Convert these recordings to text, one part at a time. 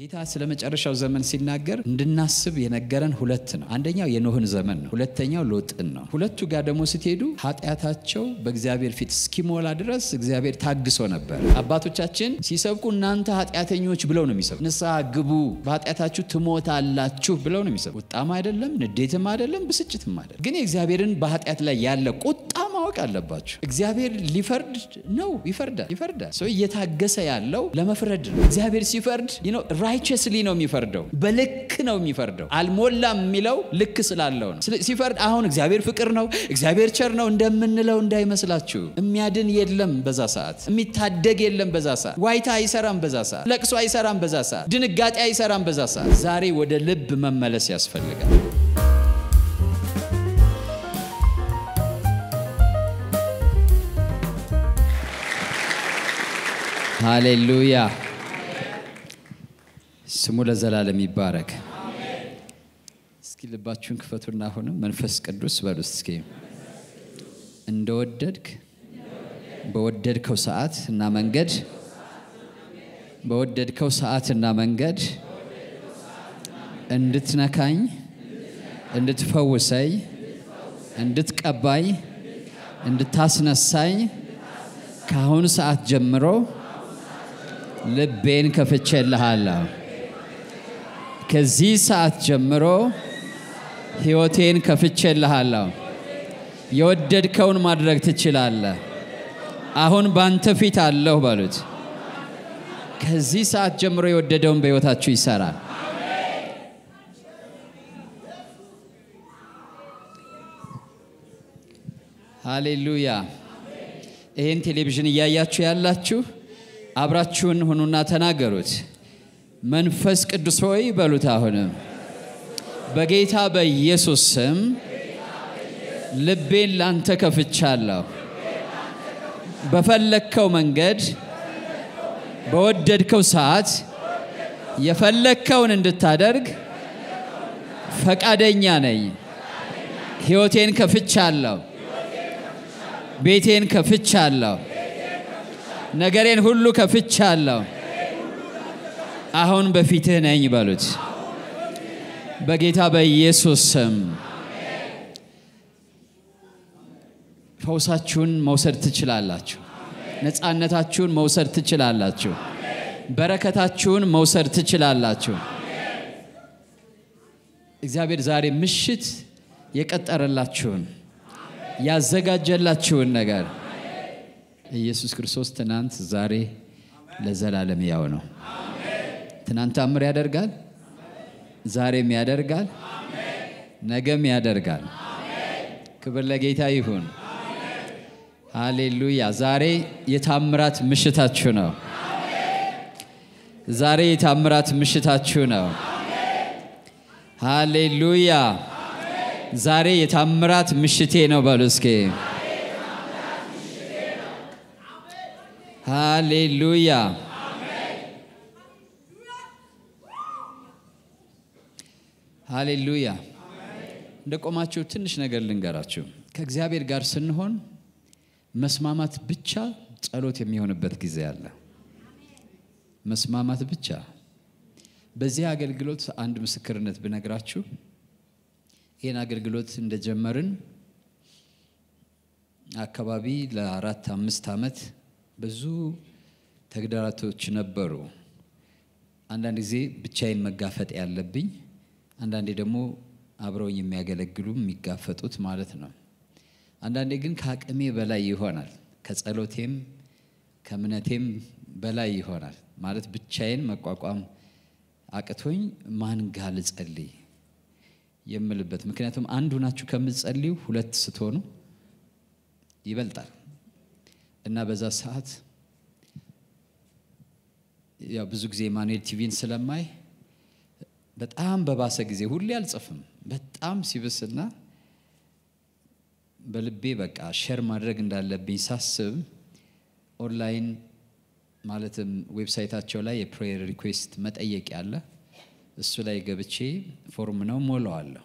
ጌታ ስለ መጨረሻው ዘመን ሲናገር እንድናስብ የነገረን ሁለት ነው። አንደኛው የኖህን ዘመን ነው፣ ሁለተኛው ሎጥን ነው። ሁለቱ ጋር ደግሞ ስትሄዱ ኃጢአታቸው በእግዚአብሔር ፊት እስኪሞላ ድረስ እግዚአብሔር ታግሶ ነበር። አባቶቻችን ሲሰብኩ እናንተ ኃጢአተኞች ብለው ነው የሚሰብኩ። ንስሐ ግቡ በኃጢአታችሁ ትሞታላችሁ ብለው ነው የሚሰብኩ። ቁጣም አይደለም፣ ንዴትም አይደለም፣ ብስጭትም አይደለም። ግን የእግዚአብሔርን በኃጢአት ላይ ያለ ቁጣም ማወቅ አለባችሁ። እግዚአብሔር ሊፈርድ ነው፣ ይፈርዳል፣ ይፈርዳል። ሰው እየታገሰ ያለው ለመፍረድ ነው። እግዚአብሔር ሲፈርድ ራይቸስሊ ነው የሚፈርደው፣ በልክ ነው የሚፈርደው። አልሞላም የሚለው ልክ ስላለው ነው። ሲፈርድ አሁን እግዚአብሔር ፍቅር ነው፣ እግዚአብሔር ቸር ነው እንደምንለው እንዳይመስላችሁ። የሚያድን የለም በዛ ሰዓት፣ የሚታደግ የለም በዛ ሰዓት፣ ዋይታ አይሰራም በዛ ሰዓት፣ ለቅሶ አይሰራም በዛ ሰዓት፣ ድንጋጤ አይሰራም በዛ ሰዓት። ዛሬ ወደ ልብ መመለስ ያስፈልጋል። ሃሌሉያ ስሙ ለዘላለም ይባረክ። እስኪ ልባችሁን ክፈቱና አሁንም መንፈስ ቅዱስ በሉ እስኪ እንደወደድክ በወደድከው ሰዓት እና መንገድ በወደድከው ሰዓት እና መንገድ እንድትነካኝ፣ እንድትፈውሰኝ፣ እንድትቀባኝ፣ እንድታስነሳኝ ከአሁኑ ሰዓት ጀምሮ ልቤን ከፍቼልሃለሁ። ከዚህ ሰዓት ጀምሮ ሕይወቴን ከፍቼልሃለሁ። የወደድከውን ማድረግ ትችላለህ። አሁን በአንተ ፊት አለሁ በሉት። ከዚህ ሰዓት ጀምሮ የወደደውን በሕይወታችሁ ይሰራል። ሃሌሉያ። ይህን ቴሌቪዥን እያያችሁ ያላችሁ አብራችሁን ሁኑና ተናገሩት። መንፈስ ቅዱስ ሆይ በሉት። አሁንም በጌታ በኢየሱስ ስም ልቤን ላንተ ከፍቻለሁ። በፈለግከው መንገድ በወደድከው ሰዓት የፈለግከውን እንድታደርግ ፈቃደኛ ነኝ። ሕይወቴን ከፍቻለሁ። ቤቴን ከፍቻለሁ። ነገሬን ሁሉ ከፍቻለሁ፣ አሁን በፊትህ ነኝ በሉት። በጌታ በኢየሱስ ስም ፈውሳችሁን መውሰድ ትችላላችሁ። ነፃነታችሁን መውሰድ ትችላላችሁ። በረከታችሁን መውሰድ ትችላላችሁ። እግዚአብሔር ዛሬ ምሽት የቀጠረላችሁን ያዘጋጀላችሁን ነገር ኢየሱስ ክርስቶስ ትናንት፣ ዛሬ ለዘላለም ያው ነው። ትናንት ታምር ያደርጋል፣ ዛሬም ያደርጋል፣ ነገም ያደርጋል። ክብር ለጌታ ይሁን። ሃሌሉያ። ዛሬ የታምራት ምሽታችሁ ነው። ዛሬ የታምራት ምሽታችሁ ነው። ሃሌሉያ። ዛሬ የታምራት ምሽቴ ነው በሉ እስኬ Aleluia. Amém. ሀሌሉያ እንደ ቆማችሁ ትንሽ ነገር ልንገራችሁ። ከእግዚአብሔር ጋር ስንሆን መስማማት ብቻ ጸሎት የሚሆንበት ጊዜ አለ። መስማማት ብቻ። በዚህ አገልግሎት አንድ ምስክርነት ብነግራችሁ ይህን አገልግሎት እንደጀመርን አካባቢ ለአራት አምስት ዓመት ብዙ ተግዳራቶች ነበሩ። አንዳንድ ጊዜ ብቻዬን መጋፈጥ ያለብኝ፣ አንዳንዴ ደግሞ አብረውኝ የሚያገለግሉ የሚጋፈጡት ማለት ነው። አንዳንዴ ግን ከአቅሜ በላይ ይሆናል። ከጸሎቴም ከእምነቴም በላይ ይሆናል። ማለት ብቻዬን መቋቋም አቅቶኝ ማን ጋ ልጸልይ የምልበት ምክንያቱም አንዱ ናችሁ ከምትጸልዩ ሁለት ስትሆኑ ይበልጣል። እና በዛ ሰዓት ያው ብዙ ጊዜ ማኑኤል ቲቪን ስለማይ በጣም በባሰ ጊዜ ሁሌ አልጽፍም። በጣም ሲብስና በልቤ በቃ ሼር ማድረግ እንዳለብኝ ሳስብ ኦንላይን ማለትም ዌብሳይታቸው ላይ የፕሬየር ሪኩዌስት መጠየቅ ያለ እሱ ላይ ገብቼ ፎርም ነው ሞላዋለሁ።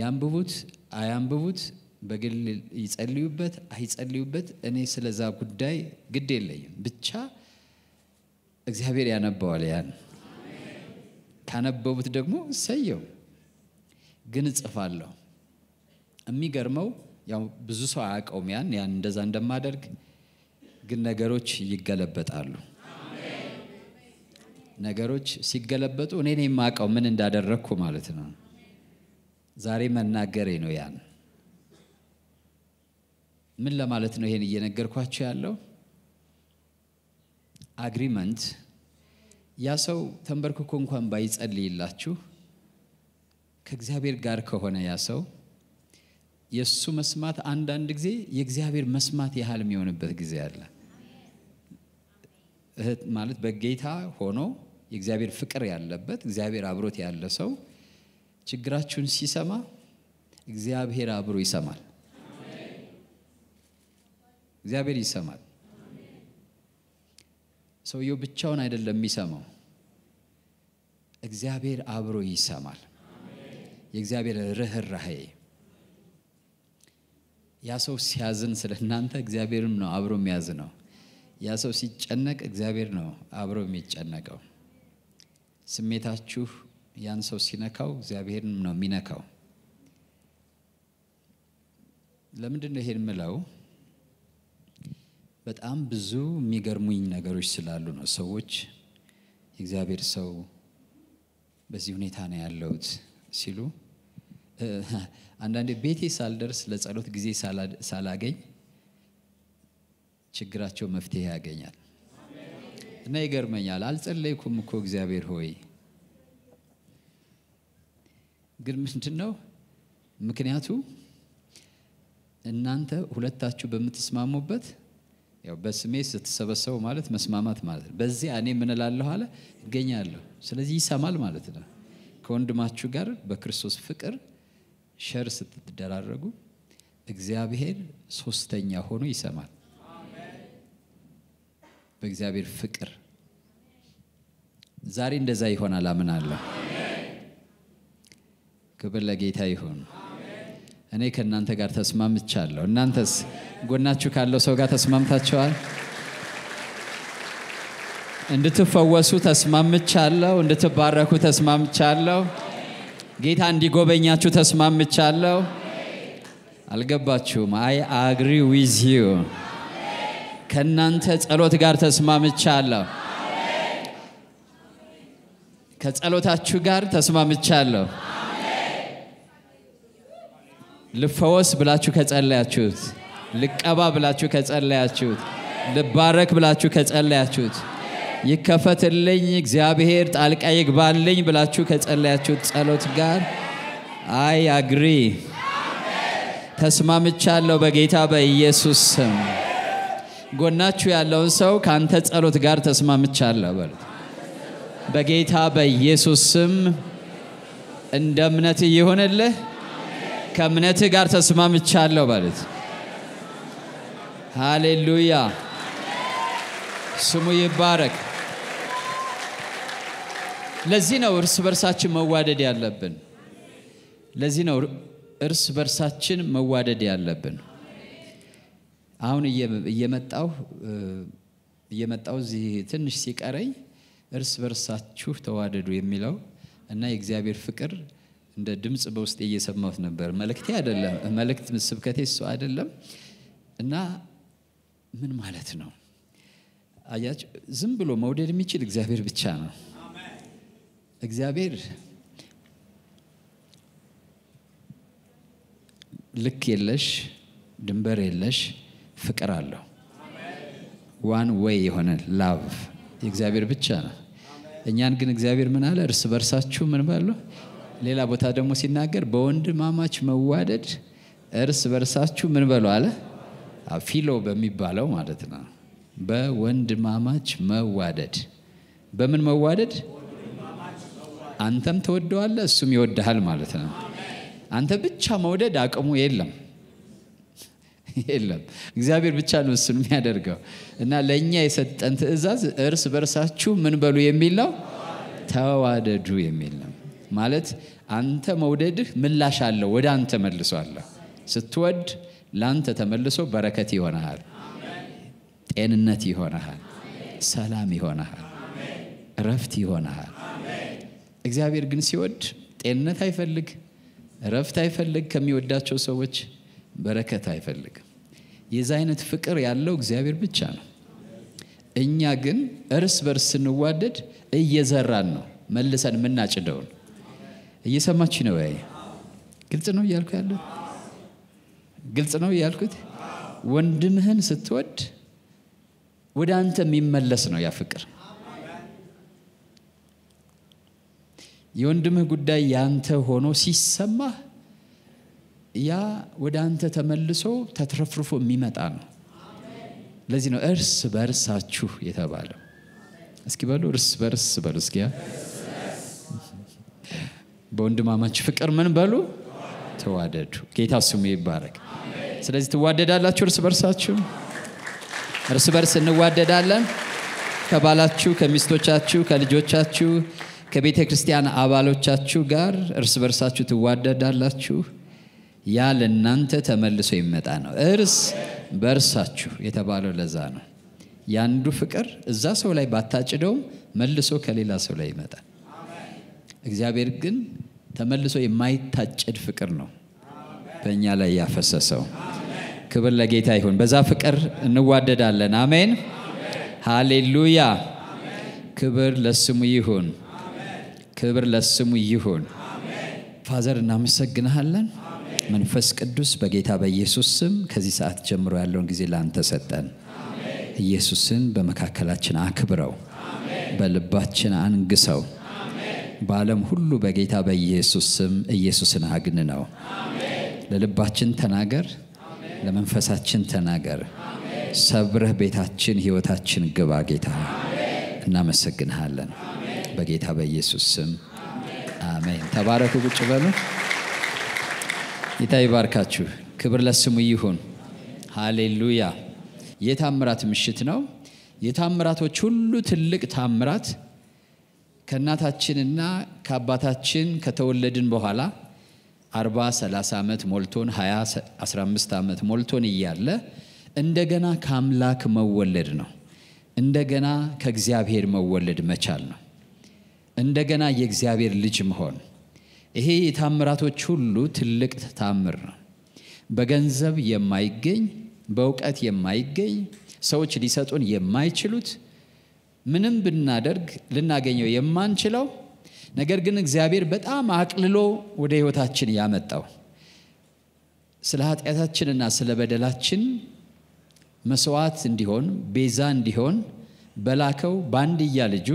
ያንብቡት አያንብቡት በግል ይጸልዩበት አይጸልዩበት፣ እኔ ስለዛ ጉዳይ ግድ የለኝም። ብቻ እግዚአብሔር ያነበዋል። ያን ካነበቡት ደግሞ እሰየው። ግን እጽፋለሁ። የሚገርመው ያው ብዙ ሰው አያውቀውም ያን ያን እንደዛ እንደማደርግ ግን ነገሮች ይገለበጣሉ። ነገሮች ሲገለበጡ እኔ የማውቀው ምን እንዳደረግኩ ማለት ነው። ዛሬ መናገሬ ነው ያን ምን ለማለት ነው ይሄን እየነገርኳቸው ያለው? አግሪመንት ያ ሰው ተንበርክኮ እንኳን ባይጸልይላችሁ ከእግዚአብሔር ጋር ከሆነ ያ ሰው የእሱ መስማት አንዳንድ ጊዜ የእግዚአብሔር መስማት ያህል የሚሆንበት ጊዜ አለ። እህት ማለት በጌታ ሆኖ የእግዚአብሔር ፍቅር ያለበት እግዚአብሔር አብሮት ያለ ሰው ችግራችሁን ሲሰማ እግዚአብሔር አብሮ ይሰማል። እግዚአብሔር ይሰማል። ሰውየው ብቻውን አይደለም የሚሰማው፣ እግዚአብሔር አብሮ ይሰማል። የእግዚአብሔር ርኅራሄ ያ ሰው ሲያዝን ስለ እናንተ እግዚአብሔርም ነው አብሮ የሚያዝ ነው። ያ ሰው ሲጨነቅ እግዚአብሔር ነው አብሮ የሚጨነቀው። ስሜታችሁ ያን ሰው ሲነካው እግዚአብሔርም ነው የሚነካው። ለምንድን ነው ይሄን ምለው? በጣም ብዙ የሚገርሙኝ ነገሮች ስላሉ ነው ሰዎች የእግዚአብሔር ሰው በዚህ ሁኔታ ነው ያለሁት ሲሉ አንዳንዴ ቤቴ ሳልደርስ ለጸሎት ጊዜ ሳላገኝ ችግራቸው መፍትሄ ያገኛል እና ይገርመኛል አልጸለይኩም እኮ እግዚአብሔር ሆይ ግን ምንድን ነው ምክንያቱ እናንተ ሁለታችሁ በምትስማሙበት ያው በስሜ ስትሰበሰቡ ማለት መስማማት ማለት ነው። በዚያ እኔ ምን አለ እገኛለሁ። ስለዚህ ይሰማል ማለት ነው። ከወንድማችሁ ጋር በክርስቶስ ፍቅር ሸር ስትደራረጉ እግዚአብሔር ሶስተኛ ሆኖ ይሰማል። በእግዚአብሔር ፍቅር ዛሬ እንደዛ ይሆናል አምናለሁ። ክብር ለጌታ ይሁን። እኔ ከእናንተ ጋር ተስማምቻለሁ። እናንተስ ጎናችሁ ካለው ሰው ጋር ተስማምታችኋል? እንድትፈወሱ ተስማምቻለሁ። እንድትባረኩ ተስማምቻለሁ። ጌታ እንዲጎበኛችሁ ተስማምቻለሁ። አልገባችሁም? አይ አግሪ ዊዝ ዩ ከእናንተ ጸሎት ጋር ተስማምቻለሁ። ከጸሎታችሁ ጋር ተስማምቻለሁ። ልፈወስ ብላችሁ ከጸለያችሁት፣ ልቀባ ብላችሁ ከጸለያችሁት፣ ልባረክ ብላችሁ ከጸለያችሁት፣ ይከፈትልኝ እግዚአብሔር ጣልቃ ይግባልኝ ብላችሁ ከጸለያችሁት ጸሎት ጋር አይ አግሪ ተስማምቻለሁ በጌታ በኢየሱስ ስም። ጎናችሁ ያለውን ሰው ከአንተ ጸሎት ጋር ተስማምቻለሁ በሉት። በጌታ በኢየሱስ ስም እንደ እምነት ይሁንልህ። ከእምነትህ ጋር ተስማምቻለሁ ማለት ሃሌሉያ ስሙ ይባረክ። ለዚህ ነው እርስ በርሳችን መዋደድ ያለብን። ለዚህ ነው እርስ በርሳችን መዋደድ ያለብን። አሁን እየመጣው እየመጣው እዚህ ትንሽ ሲቀረኝ እርስ በርሳችሁ ተዋደዱ የሚለው እና የእግዚአብሔር ፍቅር እንደ ድምፅ በውስጤ እየሰማሁት ነበር። መልእክቴ አይደለም መልእክት ስብከቴ እሱ አይደለም። እና ምን ማለት ነው አያች ዝም ብሎ መውደድ የሚችል እግዚአብሔር ብቻ ነው። እግዚአብሔር ልክ የለሽ ድንበር የለሽ ፍቅር አለው። ዋን ወይ የሆነ ላቭ የእግዚአብሔር ብቻ ነው። እኛን ግን እግዚአብሔር ምን አለ? እርስ በርሳችሁ ምን ባለው ሌላ ቦታ ደግሞ ሲናገር በወንድማማች መዋደድ እርስ በርሳችሁ ምን በሉ አለ ፊሎ በሚባለው ማለት ነው። በወንድማማች መዋደድ በምን መዋደድ? አንተም ተወደዋለ እሱም ይወድሃል ማለት ነው። አንተ ብቻ መውደድ አቅሙ የለም የለም። እግዚአብሔር ብቻ ነው እሱን የሚያደርገው እና ለእኛ የሰጠን ትእዛዝ እርስ በርሳችሁ ምን በሉ የሚል ነው፣ ተዋደዱ የሚል ነው። ማለት አንተ መውደድህ ምላሽ አለው፣ ወደ አንተ መልሷለሁ። ስትወድ ለአንተ ተመልሶ በረከት ይሆናል፣ ጤንነት ይሆናል፣ ሰላም ይሆናል፣ እረፍት ይሆናል። እግዚአብሔር ግን ሲወድ ጤንነት አይፈልግ፣ እረፍት አይፈልግ፣ ከሚወዳቸው ሰዎች በረከት አይፈልግም። የዛ አይነት ፍቅር ያለው እግዚአብሔር ብቻ ነው። እኛ ግን እርስ በርስ ስንዋደድ እየዘራን ነው መልሰን የምናጭደውን እየሰማች ነው ወይ? ግልጽ ነው እያልኩ ያለ ግልጽ ነው እያልኩት ወንድምህን ስትወድ ወደ አንተ የሚመለስ ነው ያ ፍቅር። የወንድምህ ጉዳይ ያንተ ሆኖ ሲሰማህ ያ ወደ አንተ ተመልሶ ተትረፍርፎ የሚመጣ ነው። ለዚህ ነው እርስ በርሳችሁ የተባለው። እስኪ በሉ እርስ በርስ በሉ እስኪያ በወንድማማች ፍቅር ምን በሉ ተዋደዱ። ጌታ ስሙ ይባረክ። ስለዚህ ትዋደዳላችሁ እርስ በርሳችሁ እርስ በርስ እንዋደዳለን። ከባላችሁ፣ ከሚስቶቻችሁ፣ ከልጆቻችሁ፣ ከቤተ ክርስቲያን አባሎቻችሁ ጋር እርስ በርሳችሁ ትዋደዳላችሁ። ያ ለእናንተ ተመልሶ ይመጣ ነው። እርስ በርሳችሁ የተባለው ለዛ ነው። የአንዱ ፍቅር እዛ ሰው ላይ ባታጭደውም መልሶ ከሌላ ሰው ላይ ይመጣል። እግዚአብሔር ግን ተመልሶ የማይታጨድ ፍቅር ነው በእኛ ላይ ያፈሰሰው። ክብር ለጌታ ይሁን። በዛ ፍቅር እንዋደዳለን። አሜን፣ ሃሌሉያ። ክብር ለስሙ ይሁን። ክብር ለስሙ ይሁን። ፋዘር እናመሰግንሃለን። መንፈስ ቅዱስ በጌታ በኢየሱስ ስም ከዚህ ሰዓት ጀምሮ ያለውን ጊዜ ለአንተ ሰጠን። ኢየሱስን በመካከላችን አክብረው፣ በልባችን አንግሰው። በዓለም ሁሉ በጌታ በኢየሱስ ስም ኢየሱስን አግን ነው። ለልባችን ተናገር፣ ለመንፈሳችን ተናገር። ሰብረህ ቤታችን፣ ህይወታችን ግባ ጌታ። እናመሰግንሃለን በጌታ በኢየሱስ ስም አሜን። ተባረኩ። ቁጭ በሉ። ጌታ ይባርካችሁ። ክብር ለስሙ ይሁን። ሃሌሉያ። የታምራት ምሽት ነው። የታምራቶች ሁሉ ትልቅ ታምራት ከእናታችንና ከአባታችን ከተወለድን በኋላ 40 30 ዓመት ሞልቶን 20 15 ዓመት ሞልቶን እያለ እንደገና ከአምላክ መወለድ ነው። እንደገና ከእግዚአብሔር መወለድ መቻል ነው። እንደገና የእግዚአብሔር ልጅ መሆን። ይሄ የታምራቶች ሁሉ ትልቅ ታምር ነው። በገንዘብ የማይገኝ በእውቀት የማይገኝ ሰዎች ሊሰጡን የማይችሉት ምንም ብናደርግ ልናገኘው የማንችለው ነገር ግን እግዚአብሔር በጣም አቅልሎ ወደ ህይወታችን ያመጣው ስለ ኃጢአታችንና ስለ በደላችን መስዋዕት እንዲሆን ቤዛ እንዲሆን በላከው በአንድያ ልጁ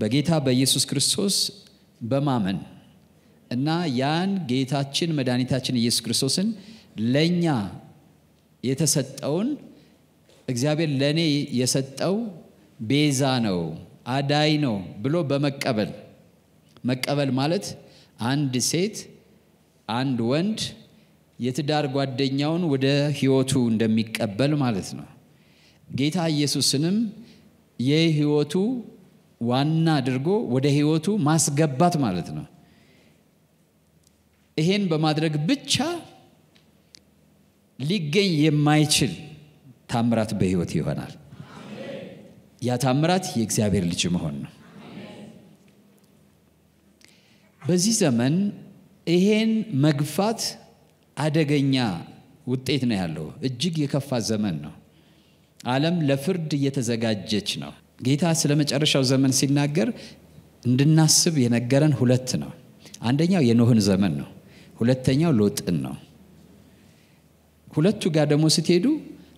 በጌታ በኢየሱስ ክርስቶስ በማመን እና ያን ጌታችን መድኃኒታችን ኢየሱስ ክርስቶስን ለእኛ የተሰጠውን እግዚአብሔር ለእኔ የሰጠው ቤዛ ነው፣ አዳይ ነው ብሎ በመቀበል መቀበል ማለት አንድ ሴት አንድ ወንድ የትዳር ጓደኛውን ወደ ህይወቱ እንደሚቀበል ማለት ነው። ጌታ ኢየሱስንም የህይወቱ ዋና አድርጎ ወደ ህይወቱ ማስገባት ማለት ነው። ይሄን በማድረግ ብቻ ሊገኝ የማይችል ታምራት በህይወት ይሆናል። ያ ታምራት የእግዚአብሔር ልጅ መሆን ነው። በዚህ ዘመን ይሄን መግፋት አደገኛ ውጤት ነው ያለው። እጅግ የከፋ ዘመን ነው። ዓለም ለፍርድ እየተዘጋጀች ነው። ጌታ ስለ መጨረሻው ዘመን ሲናገር እንድናስብ የነገረን ሁለት ነው። አንደኛው የኖህን ዘመን ነው። ሁለተኛው ሎጥን ነው። ሁለቱ ጋር ደግሞ ስትሄዱ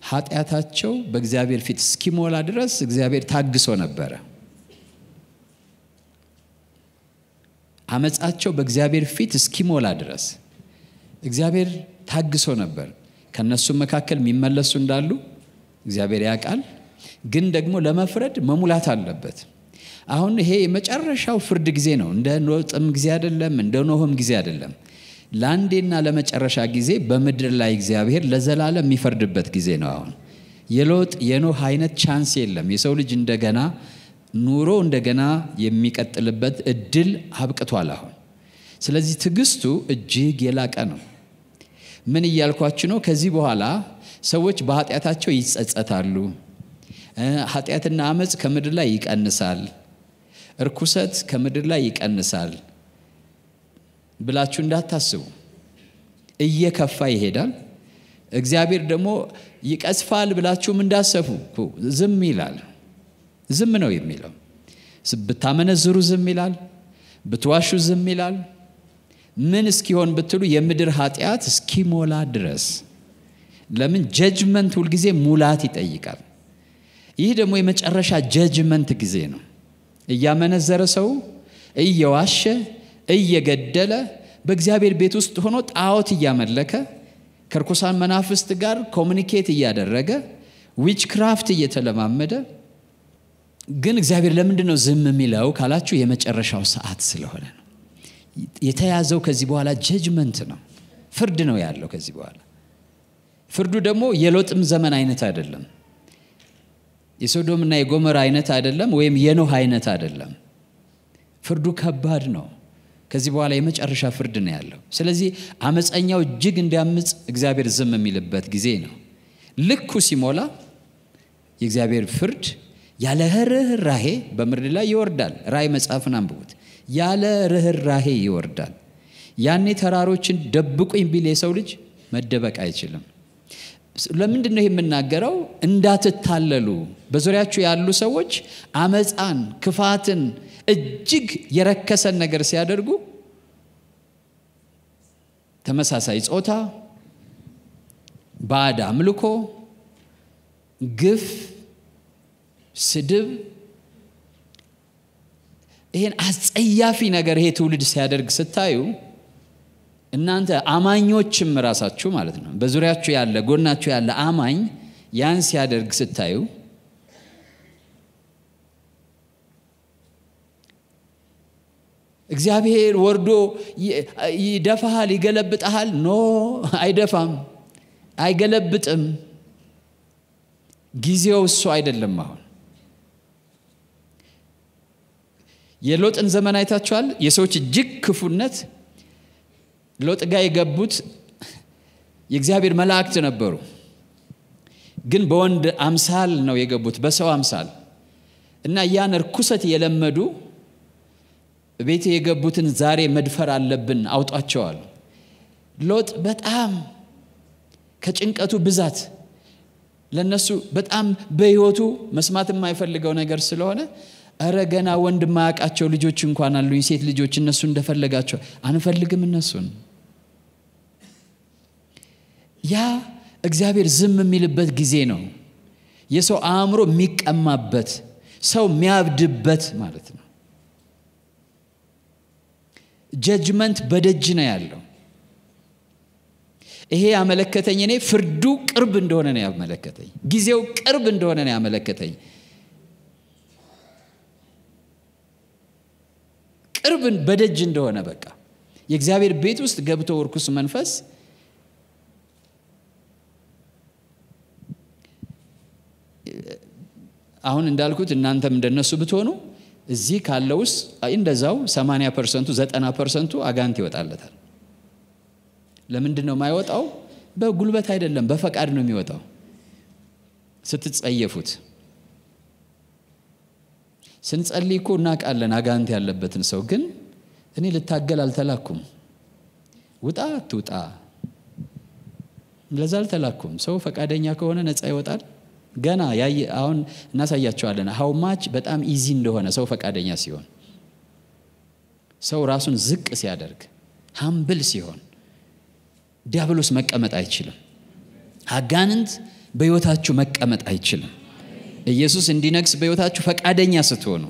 ኃጢአታቸው በእግዚአብሔር ፊት እስኪሞላ ድረስ እግዚአብሔር ታግሶ ነበረ አመፃቸው በእግዚአብሔር ፊት እስኪሞላ ድረስ እግዚአብሔር ታግሶ ነበር ከነሱም መካከል የሚመለሱ እንዳሉ እግዚአብሔር ያውቃል ግን ደግሞ ለመፍረድ መሙላት አለበት አሁን ይሄ የመጨረሻው ፍርድ ጊዜ ነው እንደ ኖጥም ጊዜ አይደለም እንደ ኖህም ጊዜ አይደለም ለአንዴና ለመጨረሻ ጊዜ በምድር ላይ እግዚአብሔር ለዘላለም የሚፈርድበት ጊዜ ነው። አሁን የሎጥ የኖህ አይነት ቻንስ የለም። የሰው ልጅ እንደገና ኑሮ እንደገና የሚቀጥልበት እድል አብቅቷል አሁን። ስለዚህ ትዕግስቱ እጅግ የላቀ ነው። ምን እያልኳችሁ ነው? ከዚህ በኋላ ሰዎች በኃጢአታቸው ይጸጸታሉ። ኃጢአትና አመፅ ከምድር ላይ ይቀንሳል። እርኩሰት ከምድር ላይ ይቀንሳል። ብላችሁ እንዳታስቡ። እየከፋ ይሄዳል። እግዚአብሔር ደግሞ ይቀስፋል ብላችሁም እንዳሰፉ ዝም ይላል። ዝም ነው የሚለው። ብታመነዝሩ ዝም ይላል። ብትዋሹ ዝም ይላል። ምን እስኪሆን ብትሉ የምድር ኃጢአት እስኪሞላ ድረስ። ለምን ጀጅመንት ሁልጊዜ ሙላት ይጠይቃል። ይህ ደግሞ የመጨረሻ ጀጅመንት ጊዜ ነው። እያመነዘረ ሰው እየዋሸ እየገደለ በእግዚአብሔር ቤት ውስጥ ሆኖ ጣዖት እያመለከ ከርኩሳን መናፍስት ጋር ኮሚኒኬት እያደረገ ዊችክራፍት እየተለማመደ ግን እግዚአብሔር ለምንድን ነው ዝም የሚለው ካላችሁ የመጨረሻው ሰዓት ስለሆነ ነው የተያዘው ከዚህ በኋላ ጀጅመንት ነው ፍርድ ነው ያለው ከዚህ በኋላ ፍርዱ ደግሞ የሎጥም ዘመን አይነት አይደለም የሶዶምና የጎመራ አይነት አይደለም ወይም የኖህ አይነት አይደለም ፍርዱ ከባድ ነው ከዚህ በኋላ የመጨረሻ ፍርድ ነው ያለው። ስለዚህ አመፀኛው እጅግ እንዲያምፅ እግዚአብሔር ዝም የሚልበት ጊዜ ነው። ልኩ ሲሞላ የእግዚአብሔር ፍርድ ያለ ርኅራሄ በምድር ላይ ይወርዳል። ራእይ መጽሐፍን አንብቡት። ያለ ርኅራሄ ይወርዳል። ያኔ ተራሮችን ደብቁኝ ቢል የሰው ልጅ መደበቅ አይችልም። ለምንድን ነው የምናገረው? እንዳትታለሉ። በዙሪያችሁ ያሉ ሰዎች አመፃን፣ ክፋትን እጅግ የረከሰን ነገር ሲያደርጉ ተመሳሳይ ጾታ፣ ባዕድ አምልኮ፣ ግፍ፣ ስድብ ይህን አጸያፊ ነገር ይሄ ትውልድ ሲያደርግ ስታዩ እናንተ አማኞችም ራሳችሁ ማለት ነው፣ በዙሪያችሁ ያለ ጎናችሁ ያለ አማኝ ያን ሲያደርግ ስታዩ እግዚአብሔር ወርዶ ይደፋሃል፣ ይገለብጠሃል። ኖ አይደፋም፣ አይገለብጥም። ጊዜው እሱ አይደለም። አሁን የሎጥን ዘመን አይታችኋል። የሰዎች እጅግ ክፉነት ሎጥ ጋር የገቡት የእግዚአብሔር መላእክት ነበሩ፣ ግን በወንድ አምሳል ነው የገቡት፣ በሰው አምሳል እና ያን እርኩሰት የለመዱ ቤቴ የገቡትን ዛሬ መድፈር አለብን አውጧቸዋል ሎጥ በጣም ከጭንቀቱ ብዛት ለነሱ በጣም በህይወቱ መስማት የማይፈልገው ነገር ስለሆነ እረ ገና ወንድ ማያውቃቸው ልጆች እንኳን አሉኝ ሴት ልጆች እነሱ እንደፈለጋቸው አንፈልግም እነሱን ያ እግዚአብሔር ዝም የሚልበት ጊዜ ነው የሰው አእምሮ የሚቀማበት ሰው የሚያብድበት ማለት ነው ጀጅመንት በደጅ ነው ያለው ይሄ ያመለከተኝ እኔ ፍርዱ ቅርብ እንደሆነ ነው ያመለከተኝ ጊዜው ቅርብ እንደሆነ ነው ያመለከተኝ ቅርብን በደጅ እንደሆነ በቃ የእግዚአብሔር ቤት ውስጥ ገብቶ እርኩስ መንፈስ አሁን እንዳልኩት እናንተም እንደነሱ ብትሆኑ እዚህ ካለው ውስጥ እንደዛው 80 ፐርሰንቱ 90 ፐርሰንቱ አጋንት ይወጣለታል። ለምንድን ነው የማይወጣው? በጉልበት አይደለም፣ በፈቃድ ነው የሚወጣው። ስትጸየፉት ስንጸልይ እኮ እናቃለን አጋንት ያለበትን ሰው ግን እኔ ልታገል አልተላኩም። ውጣ ትውጣ ለዛ አልተላኩም። ሰው ፈቃደኛ ከሆነ ነፃ ይወጣል። ገና አሁን እናሳያቸዋለን ሀው ማች በጣም ኢዚ እንደሆነ ሰው ፈቃደኛ ሲሆን ሰው ራሱን ዝቅ ሲያደርግ ሀምብል ሲሆን ዲያብሎስ መቀመጥ አይችልም አጋንንት በሕይወታችሁ መቀመጥ አይችልም ኢየሱስ እንዲነግስ በሕይወታችሁ ፈቃደኛ ስትሆኑ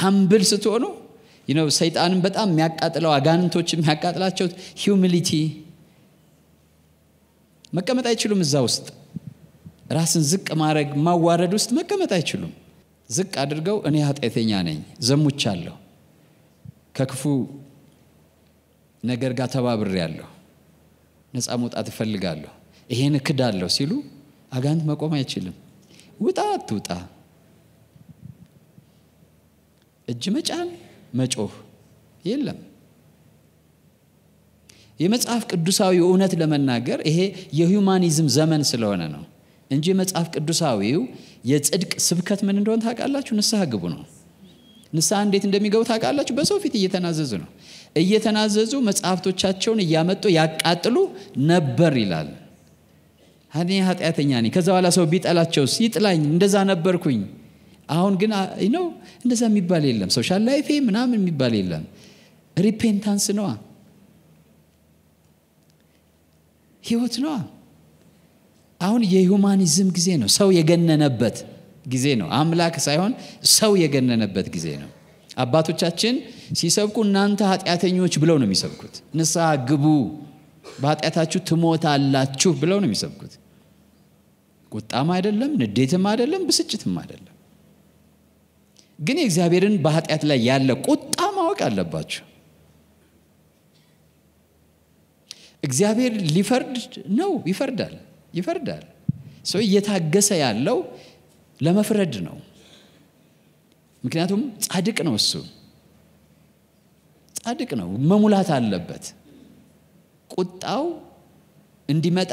ሀምብል ስትሆኑ ነው ሰይጣንን በጣም የሚያቃጥለው አጋንንቶች የሚያቃጥላቸው ሂውሚሊቲ መቀመጥ አይችሉም እዛ ውስጥ ራስን ዝቅ ማድረግ ማዋረድ ውስጥ መቀመጥ አይችሉም። ዝቅ አድርገው እኔ ኃጢአተኛ ነኝ፣ ዘሙቻለሁ፣ ከክፉ ነገር ጋር ያለሁ ነፃ መውጣት እፈልጋለሁ፣ ይሄን አለሁ ሲሉ አጋንት መቆም አይችልም። ውጣ አትውጣ፣ እጅ መጫን፣ መጮህ የለም። የመጽሐፍ ቅዱሳዊ እውነት ለመናገር ይሄ የሁማኒዝም ዘመን ስለሆነ ነው። እንጂ መጽሐፍ ቅዱሳዊው የጽድቅ ስብከት ምን እንደሆነ ታውቃላችሁ? ንስሐ ግቡ ነው። ንስሐ እንዴት እንደሚገቡ ታውቃላችሁ? በሰው ፊት እየተናዘዙ ነው። እየተናዘዙ መጽሐፍቶቻቸውን እያመጡ ያቃጥሉ ነበር ይላል። እኔ ኃጢአተኛ ነኝ። ከዛ በኋላ ሰው ቢጠላቸው ይጥላኝ፣ እንደዛ ነበርኩኝ። አሁን ግን ነው እንደዛ የሚባል የለም። ሶሻል ላይፌ ምናምን የሚባል የለም። ሪፔንታንስ ነዋ፣ ህይወት ነዋ። አሁን የሁማኒዝም ጊዜ ነው። ሰው የገነነበት ጊዜ ነው። አምላክ ሳይሆን ሰው የገነነበት ጊዜ ነው። አባቶቻችን ሲሰብኩ እናንተ ኃጢአተኞች ብለው ነው የሚሰብኩት። ንስሐ ግቡ፣ በኃጢአታችሁ አላችሁ ብለው ነው የሚሰብኩት። ቁጣም አይደለም፣ ንዴትም አይደለም፣ ብስጭትም አይደለም። ግን የእግዚአብሔርን በኃጢአት ላይ ያለ ቁጣ ማወቅ አለባችሁ። እግዚአብሔር ሊፈርድ ነው፣ ይፈርዳል። ይፈርዳል። ሰው እየታገሰ ያለው ለመፍረድ ነው። ምክንያቱም ጻድቅ ነው እሱ ጻድቅ ነው፣ መሙላት አለበት። ቁጣው እንዲመጣ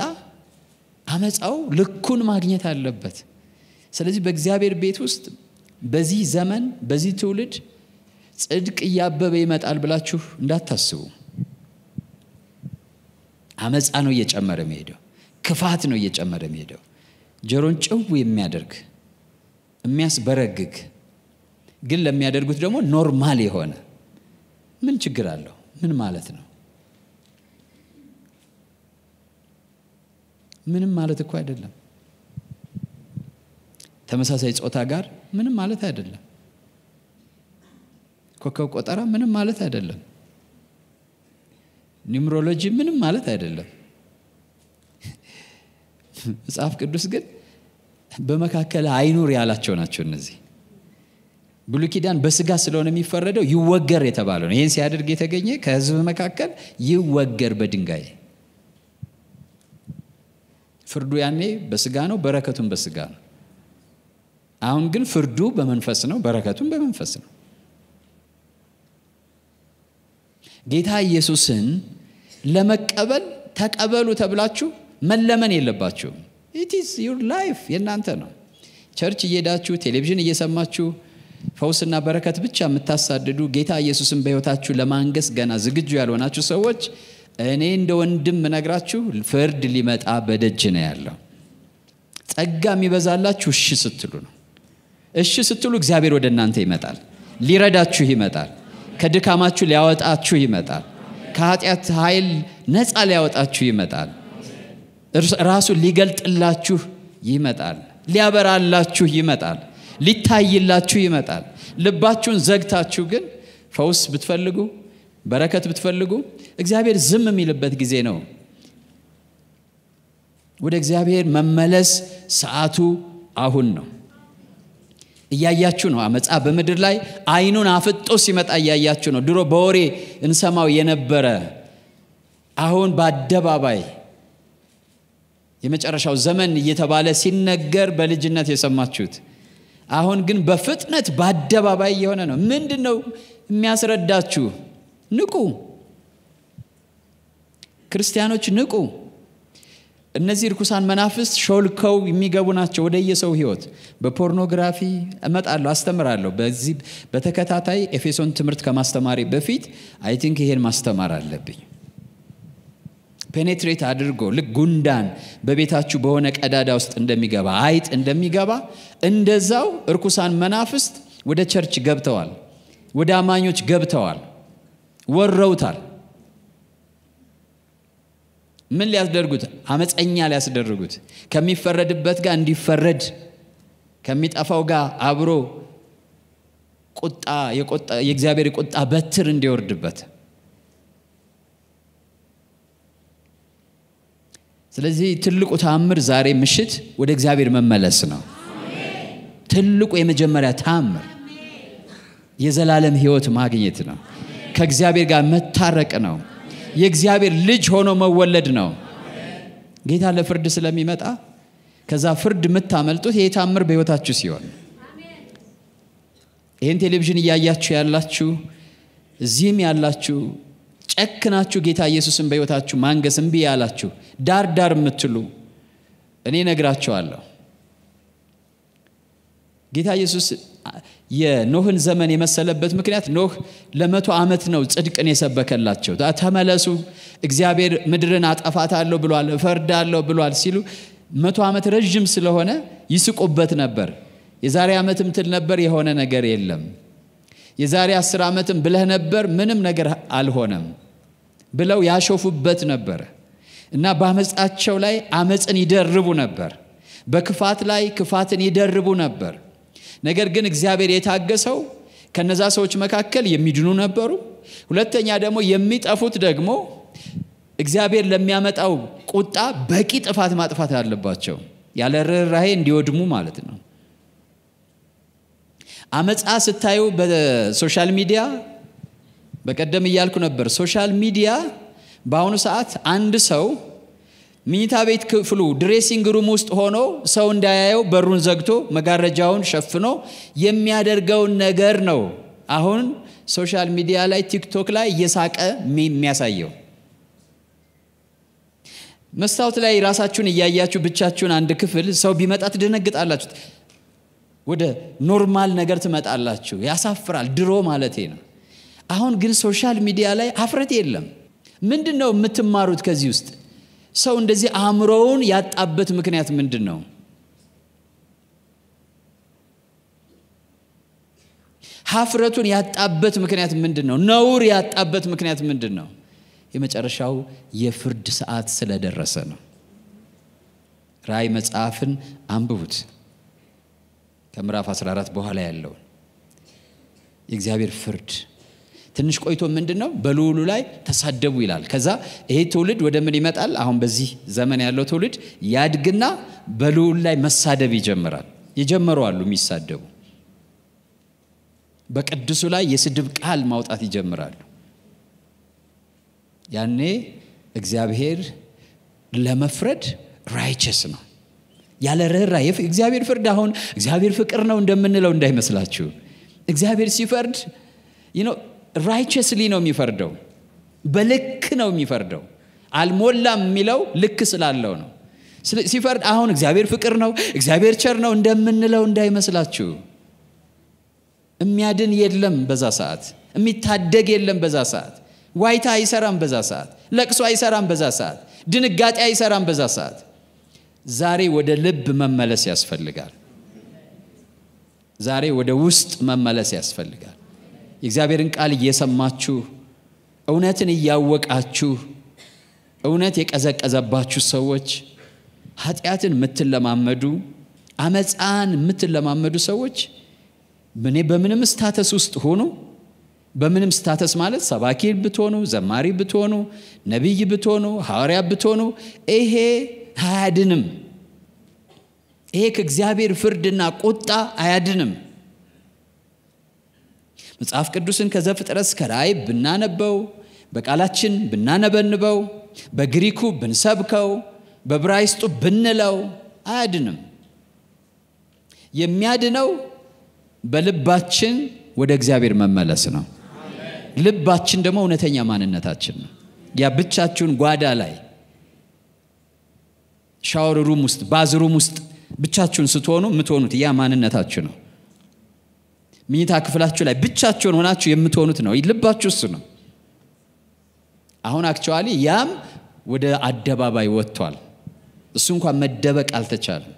አመፃው ልኩን ማግኘት አለበት። ስለዚህ በእግዚአብሔር ቤት ውስጥ በዚህ ዘመን በዚህ ትውልድ ጽድቅ እያበበ ይመጣል ብላችሁ እንዳታስቡ። አመፃ ነው እየጨመረ መሄደው። ክፋት ነው እየጨመረ የሚሄደው። ጆሮን ጭው የሚያደርግ የሚያስበረግግ ግን ለሚያደርጉት ደግሞ ኖርማል የሆነ ምን ችግር አለው? ምን ማለት ነው? ምንም ማለት እኮ አይደለም። ተመሳሳይ ጾታ ጋር ምንም ማለት አይደለም። ኮከብ ቆጠራ ምንም ማለት አይደለም። ኒምሮሎጂ ምንም ማለት አይደለም። መጽሐፍ ቅዱስ ግን በመካከል አይኑር ያላቸው ናቸው እነዚህ ብሉ ኪዳን በስጋ ስለሆነ የሚፈረደው ይወገር የተባለ ነው ይህን ሲያደርግ የተገኘ ከህዝብ መካከል ይወገር በድንጋይ ፍርዱ ያኔ በስጋ ነው በረከቱም በስጋ ነው አሁን ግን ፍርዱ በመንፈስ ነው በረከቱም በመንፈስ ነው ጌታ ኢየሱስን ለመቀበል ተቀበሉ ተብላችሁ መለመን የለባችሁም ኢትስ ዩር ላይፍ የእናንተ ነው ቸርች እየሄዳችሁ ቴሌቪዥን እየሰማችሁ ፈውስና በረከት ብቻ የምታሳድዱ ጌታ ኢየሱስን በሕይወታችሁ ለማንገስ ገና ዝግጁ ያልሆናችሁ ሰዎች እኔ እንደ ወንድም ነግራችሁ ፍርድ ሊመጣ በደጅ ነው ያለው ጸጋ የሚበዛላችሁ እሺ ስትሉ ነው እሺ ስትሉ እግዚአብሔር ወደ እናንተ ይመጣል ሊረዳችሁ ይመጣል ከድካማችሁ ሊያወጣችሁ ይመጣል ከኃጢአት ኃይል ነፃ ሊያወጣችሁ ይመጣል ራሱ ሊገልጥላችሁ ይመጣል። ሊያበራላችሁ ይመጣል። ሊታይላችሁ ይመጣል። ልባችሁን ዘግታችሁ ግን ፈውስ ብትፈልጉ፣ በረከት ብትፈልጉ እግዚአብሔር ዝም የሚልበት ጊዜ ነው። ወደ እግዚአብሔር መመለስ ሰዓቱ አሁን ነው። እያያችሁ ነው። አመፃ በምድር ላይ አይኑን አፍጦ ሲመጣ እያያችሁ ነው። ድሮ በወሬ እንሰማው የነበረ አሁን በአደባባይ የመጨረሻው ዘመን እየተባለ ሲነገር በልጅነት የሰማችሁት አሁን ግን በፍጥነት በአደባባይ የሆነ ነው ምንድን ነው የሚያስረዳችሁ ንቁ ክርስቲያኖች ንቁ እነዚህ ርኩሳን መናፍስት ሾልከው የሚገቡ ናቸው ወደ የሰው ህይወት በፖርኖግራፊ እመጣለሁ አስተምራለሁ በዚህ በተከታታይ ኤፌሶን ትምህርት ከማስተማሪ በፊት አይ ቲንክ ይሄን ማስተማር አለብኝ ፔኔትሬት አድርጎ ልክ ጉንዳን በቤታችሁ በሆነ ቀዳዳ ውስጥ እንደሚገባ አይጥ እንደሚገባ እንደዛው እርኩሳን መናፍስት ወደ ቸርች ገብተዋል ወደ አማኞች ገብተዋል ወረውታል ምን ሊያስደርጉት አመፀኛ ሊያስደርጉት ከሚፈረድበት ጋር እንዲፈረድ ከሚጠፋው ጋር አብሮ ቁጣ የእግዚአብሔር ቁጣ በትር እንዲወርድበት ስለዚህ ትልቁ ተአምር ዛሬ ምሽት ወደ እግዚአብሔር መመለስ ነው። ትልቁ የመጀመሪያ ተአምር የዘላለም ህይወት ማግኘት ነው። ከእግዚአብሔር ጋር መታረቅ ነው። የእግዚአብሔር ልጅ ሆኖ መወለድ ነው። ጌታ ለፍርድ ስለሚመጣ ከዛ ፍርድ የምታመልጡት ይሄ ተአምር በህይወታችሁ ሲሆን ይህን ቴሌቪዥን እያያችሁ ያላችሁ እዚህም ያላችሁ ጨክናችሁ ጌታ ኢየሱስን በሕይወታችሁ ማንገስ እምቢ ያላችሁ ዳር ዳር የምትሉ እኔ ነግራቸዋለሁ። ጌታ ኢየሱስ የኖህን ዘመን የመሰለበት ምክንያት ኖህ ለመቶ ዓመት ነው ጽድቅን የሰበከላቸው። ተመለሱ እግዚአብሔር ምድርን አጠፋታለሁ ብሏል፣ እፈርዳለሁ ብሏል ሲሉ መቶ ዓመት ረዥም ስለሆነ ይስቁበት ነበር። የዛሬ ዓመትም ትል ነበር፣ የሆነ ነገር የለም። የዛሬ አስር ዓመትም ብለህ ነበር፣ ምንም ነገር አልሆነም። ብለው ያሾፉበት ነበረ እና በአመፃቸው ላይ አመፅን ይደርቡ ነበር፣ በክፋት ላይ ክፋትን ይደርቡ ነበር። ነገር ግን እግዚአብሔር የታገሰው ከነዛ ሰዎች መካከል የሚድኑ ነበሩ። ሁለተኛ ደግሞ የሚጠፉት ደግሞ እግዚአብሔር ለሚያመጣው ቁጣ በቂ ጥፋት ማጥፋት አለባቸው፣ ያለ ርኅራሄ እንዲወድሙ ማለት ነው። አመፃ ስታዩ በሶሻል ሚዲያ በቀደም እያልኩ ነበር ሶሻል ሚዲያ በአሁኑ ሰዓት አንድ ሰው ምኝታ ቤት ክፍሉ ድሬሲንግ ሩም ውስጥ ሆኖ ሰው እንዳያየው በሩን ዘግቶ መጋረጃውን ሸፍኖ የሚያደርገውን ነገር ነው አሁን ሶሻል ሚዲያ ላይ ቲክቶክ ላይ እየሳቀ የሚያሳየው መስታወት ላይ ራሳችሁን እያያችሁ ብቻችሁን አንድ ክፍል ሰው ቢመጣ ትደነግጣላችሁ ወደ ኖርማል ነገር ትመጣላችሁ ያሳፍራል ድሮ ማለቴ ነው አሁን ግን ሶሻል ሚዲያ ላይ አፍረት የለም ምንድን ነው የምትማሩት ከዚህ ውስጥ ሰው እንደዚህ አእምሮውን ያጣበት ምክንያት ምንድን ነው ሀፍረቱን ያጣበት ምክንያት ምንድን ነው ነውር ያጣበት ምክንያት ምንድን ነው የመጨረሻው የፍርድ ሰዓት ስለደረሰ ነው ራይ መጽሐፍን አንብቡት ከምዕራፍ 14 በኋላ ያለውን የእግዚአብሔር ፍርድ ትንሽ ቆይቶ ምንድን ነው በልውሉ ላይ ተሳደቡ ይላል። ከዛ ይሄ ትውልድ ወደ ምን ይመጣል? አሁን በዚህ ዘመን ያለው ትውልድ ያድግና በልዑሉ ላይ መሳደብ ይጀምራል። የጀመሩ አሉ የሚሳደቡ፣ በቅዱሱ ላይ የስድብ ቃል ማውጣት ይጀምራሉ። ያኔ እግዚአብሔር ለመፍረድ ራይቸስ ነው ያለ ርኅራ እግዚአብሔር ፍርድ አሁን እግዚአብሔር ፍቅር ነው እንደምንለው እንዳይመስላችሁ እግዚአብሔር ሲፈርድ ራይቸስሊ ነው የሚፈርደው በልክ ነው የሚፈርደው አልሞላም የሚለው ልክ ስላለው ነው ሲፈርድ አሁን እግዚአብሔር ፍቅር ነው እግዚአብሔር ቸር ነው እንደምንለው እንዳይመስላችሁ የሚያድን የለም በዛ ሰዓት የሚታደግ የለም በዛ ሰዓት ዋይታ አይሰራም በዛ ሰዓት ለቅሶ አይሰራም በዛ ሰዓት ድንጋጤ አይሰራም በዛ ሰዓት ዛሬ ወደ ልብ መመለስ ያስፈልጋል ዛሬ ወደ ውስጥ መመለስ ያስፈልጋል የእግዚአብሔርን ቃል እየሰማችሁ እውነትን እያወቃችሁ እውነት የቀዘቀዘባችሁ ሰዎች፣ ኃጢአትን የምትለማመዱ፣ አመፃን የምትለማመዱ ሰዎች እኔ በምንም ስታተስ ውስጥ ሆኑ በምንም ስታተስ ማለት ሰባኪ ብትሆኑ፣ ዘማሪ ብትሆኑ፣ ነቢይ ብትሆኑ፣ ሐዋርያ ብትሆኑ ይሄ አያድንም። ይሄ ከእግዚአብሔር ፍርድና ቁጣ አያድንም። መጽሐፍ ቅዱስን ከዘፍጥረት እስከ ራእይ ብናነበው በቃላችን ብናነበንበው በግሪኩ ብንሰብከው በብራይስጡ ብንለው አያድንም የሚያድነው በልባችን ወደ እግዚአብሔር መመለስ ነው ልባችን ደግሞ እውነተኛ ማንነታችን ነው ያ ብቻችሁን ጓዳ ላይ ሻወር ሩም ውስጥ ባዝሩም ውስጥ ብቻችሁን ስትሆኑ የምትሆኑት ያ ማንነታችሁ ነው ምኝታ ክፍላችሁ ላይ ብቻችሁን ሆናችሁ የምትሆኑት ነው። ልባችሁ እሱ ነው። አሁን አክቸዋሊ ያም ወደ አደባባይ ወጥቷል። እሱ እንኳን መደበቅ አልተቻለም።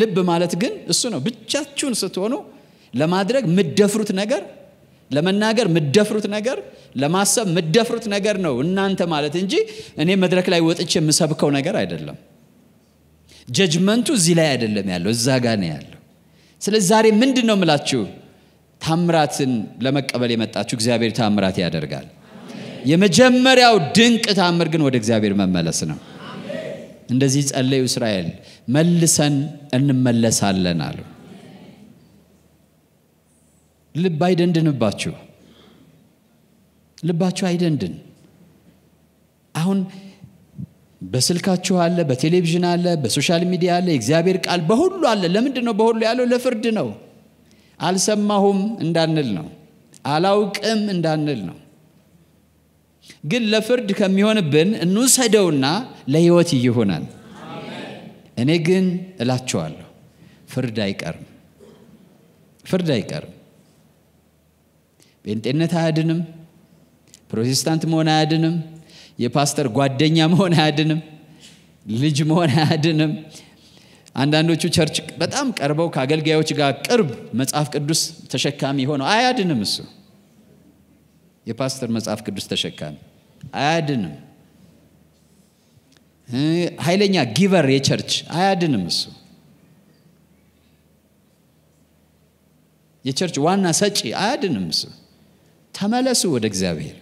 ልብ ማለት ግን እሱ ነው። ብቻችሁን ስትሆኑ ለማድረግ ምደፍሩት ነገር፣ ለመናገር ምደፍሩት ነገር፣ ለማሰብ ምደፍሩት ነገር ነው እናንተ ማለት እንጂ እኔ መድረክ ላይ ወጥቼ የምሰብከው ነገር አይደለም። ጀጅመንቱ እዚህ ላይ አይደለም ያለው፣ እዛ ጋ ነው ያለው። ስለዚህ ዛሬ ምንድን ነው ምላችሁ ታምራትን ለመቀበል የመጣችሁ እግዚአብሔር ታምራት ያደርጋል የመጀመሪያው ድንቅ ታምር ግን ወደ እግዚአብሔር መመለስ ነው እንደዚህ ጸለዩ እስራኤል መልሰን እንመለሳለን አሉ ልብ አይደንድንባችሁ ልባችሁ አይደንድን አሁን በስልካችሁ አለ፣ በቴሌቪዥን አለ፣ በሶሻል ሚዲያ አለ፣ የእግዚአብሔር ቃል በሁሉ አለ። ለምንድን ነው በሁሉ ያለው? ለፍርድ ነው። አልሰማሁም እንዳንል ነው። አላውቅም እንዳንል ነው። ግን ለፍርድ ከሚሆንብን እንውሰደውና ለህይወት ይሆናል። እኔ ግን እላችኋለሁ ፍርድ አይቀርም፣ ፍርድ አይቀርም። ጴንጤነት አያድንም፣ ፕሮቴስታንት መሆን አያድንም። የፓስተር ጓደኛ መሆን አያድንም ልጅ መሆን አያድንም አንዳንዶቹ ቸርች በጣም ቀርበው ከአገልጋዮች ጋር ቅርብ መጽሐፍ ቅዱስ ተሸካሚ ሆነው አያድንም እሱ የፓስተር መጽሐፍ ቅዱስ ተሸካሚ አያድንም ኃይለኛ ጊቨር የቸርች አያድንም እሱ የቸርች ዋና ሰጪ አያድንም እሱ ተመለሱ ወደ እግዚአብሔር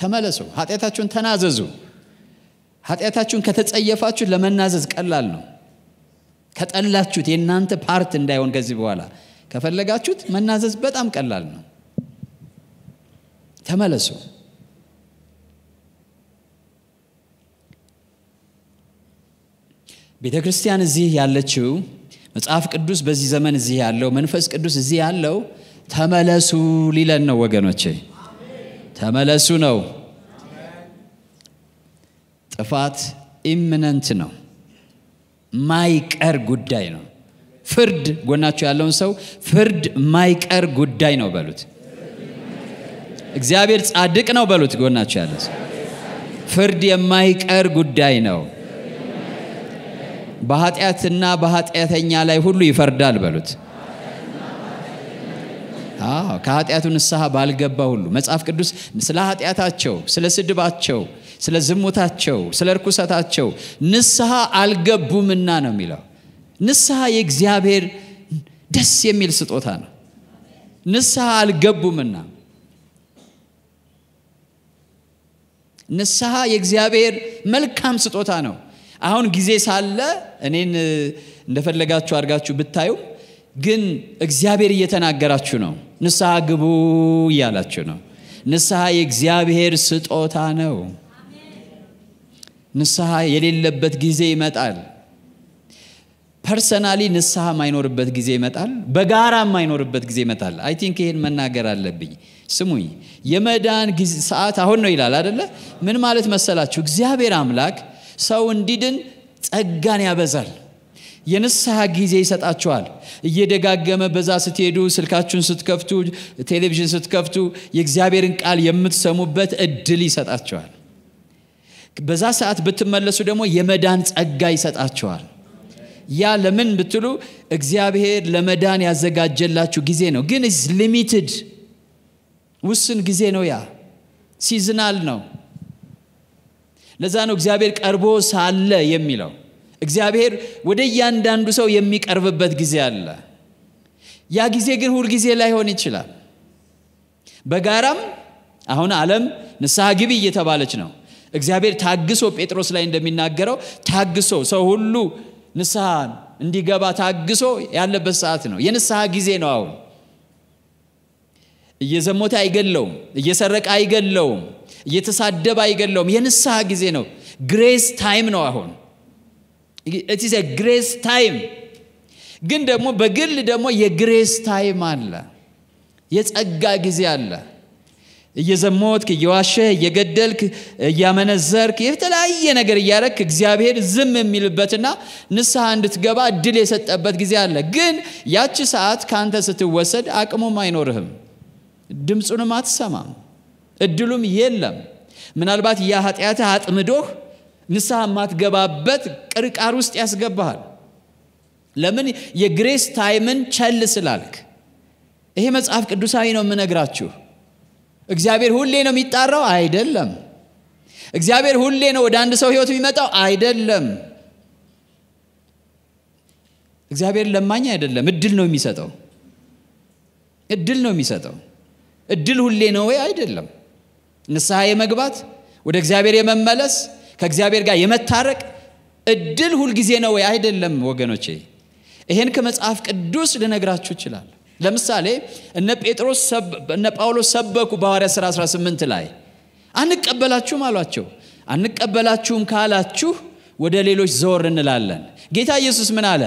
ተመለሱ፣ ኃጢአታችሁን ተናዘዙ። ኃጢአታችሁን ከተጸየፋችሁ ለመናዘዝ ቀላል ነው። ከጠላችሁት የእናንተ ፓርት እንዳይሆን ከዚህ በኋላ ከፈለጋችሁት መናዘዝ በጣም ቀላል ነው። ተመለሱ። ቤተ ክርስቲያን እዚህ ያለችው መጽሐፍ ቅዱስ በዚህ ዘመን እዚህ ያለው መንፈስ ቅዱስ እዚህ ያለው ተመለሱ ሊለን ነው ወገኖቼ። ተመለሱ ነው። ጥፋት ኢምነንት ነው፣ ማይቀር ጉዳይ ነው። ፍርድ ጎናቸው ያለውን ሰው ፍርድ ማይቀር ጉዳይ ነው በሉት። እግዚአብሔር ጻድቅ ነው በሉት። ጎናቸው ያለ ሰው ፍርድ የማይቀር ጉዳይ ነው። በኃጢአትና በኃጢአተኛ ላይ ሁሉ ይፈርዳል በሉት። አዎ ከኃጢአቱ ንስሐ ባልገባ ሁሉ መጽሐፍ ቅዱስ ስለ ኃጢአታቸው፣ ስለ ስድባቸው፣ ስለ ዝሙታቸው፣ ስለ እርኩሰታቸው ንስሐ አልገቡምና ነው የሚለው። ንስሐ የእግዚአብሔር ደስ የሚል ስጦታ ነው። ንስሐ አልገቡምና ንስሐ የእግዚአብሔር መልካም ስጦታ ነው። አሁን ጊዜ ሳለ እኔን እንደፈለጋችሁ አድርጋችሁ ብታዩም ግን እግዚአብሔር እየተናገራችሁ ነው። ንስሐ ግቡ እያላችሁ ነው። ንስሐ የእግዚአብሔር ስጦታ ነው። ንስሐ የሌለበት ጊዜ ይመጣል። ፐርሰናሊ ንስሐ ማይኖርበት ጊዜ ይመጣል። በጋራ ማይኖርበት ጊዜ ይመጣል። አይ ቲንክ ይሄን መናገር አለብኝ። ስሙኝ፣ የመዳን ሰዓት አሁን ነው ይላል አደለ? ምን ማለት መሰላችሁ? እግዚአብሔር አምላክ ሰው እንዲድን ጸጋን ያበዛል። የንስሐ ጊዜ ይሰጣችኋል። እየደጋገመ በዛ ስትሄዱ፣ ስልካችሁን ስትከፍቱ፣ ቴሌቪዥን ስትከፍቱ የእግዚአብሔርን ቃል የምትሰሙበት እድል ይሰጣችኋል። በዛ ሰዓት ብትመለሱ ደግሞ የመዳን ጸጋ ይሰጣችኋል። ያ ለምን ብትሉ እግዚአብሔር ለመዳን ያዘጋጀላችሁ ጊዜ ነው፣ ግን ኢዝ ሊሚትድ ውስን ጊዜ ነው። ያ ሲዝናል ነው። ለዛ ነው እግዚአብሔር ቀርቦ ሳለ የሚለው እግዚአብሔር ወደ እያንዳንዱ ሰው የሚቀርብበት ጊዜ አለ። ያ ጊዜ ግን ሁልጊዜ ላይሆን ይችላል። በጋራም አሁን አለም ንስሐ ግቢ እየተባለች ነው። እግዚአብሔር ታግሶ ጴጥሮስ ላይ እንደሚናገረው ታግሶ ሰው ሁሉ ንስሐን እንዲገባ ታግሶ ያለበት ሰዓት ነው። የንስሐ ጊዜ ነው። አሁን እየዘሞተ አይገለውም፣ እየሰረቀ አይገለውም፣ እየተሳደበ አይገለውም። የንስሐ ጊዜ ነው። ግሬስ ታይም ነው አሁን ኢትስ ግሬስ ታይም ግን ደግሞ በግል ደግሞ የግሬስ ታይም አለ የጸጋ ጊዜ አለ እየዘሞትክ እየዋሸህ እየገደልክ እያመነዘርክ የተለያየ ነገር እያረክ እግዚአብሔር ዝም የሚልበትና ንስሐ እንድትገባ እድል የሰጠበት ጊዜ አለ ግን ያቺ ሰዓት ከአንተ ስትወሰድ አቅሙም አይኖርህም ድምፁንም አትሰማም እድሉም የለም ምናልባት ያ ኃጢአትህ አጥምዶህ ንስሐ የማትገባበት ቅርቃር ውስጥ ያስገባሃል። ለምን? የግሬስ ታይምን ቸል ስላልክ። ይሄ መጽሐፍ ቅዱሳዊ ነው የምነግራችሁ። እግዚአብሔር ሁሌ ነው የሚጣራው አይደለም። እግዚአብሔር ሁሌ ነው ወደ አንድ ሰው ህይወት የሚመጣው አይደለም። እግዚአብሔር ለማኝ አይደለም። እድል ነው የሚሰጠው። እድል ነው የሚሰጠው። እድል ሁሌ ነው ወይ? አይደለም። ንስሐ የመግባት ወደ እግዚአብሔር የመመለስ ከእግዚአብሔር ጋር የመታረቅ እድል ሁልጊዜ ነው ወይ? አይደለም ወገኖቼ። ይሄን ከመጽሐፍ ቅዱስ ልነግራችሁ ይችላል። ለምሳሌ እነ ጴጥሮስ እነ ጳውሎስ ሰበኩ በሐዋርያ ሥራ 18 ላይ አንቀበላችሁም አሏቸው። አንቀበላችሁም ካላችሁ ወደ ሌሎች ዘወር እንላለን። ጌታ ኢየሱስ ምን አለ?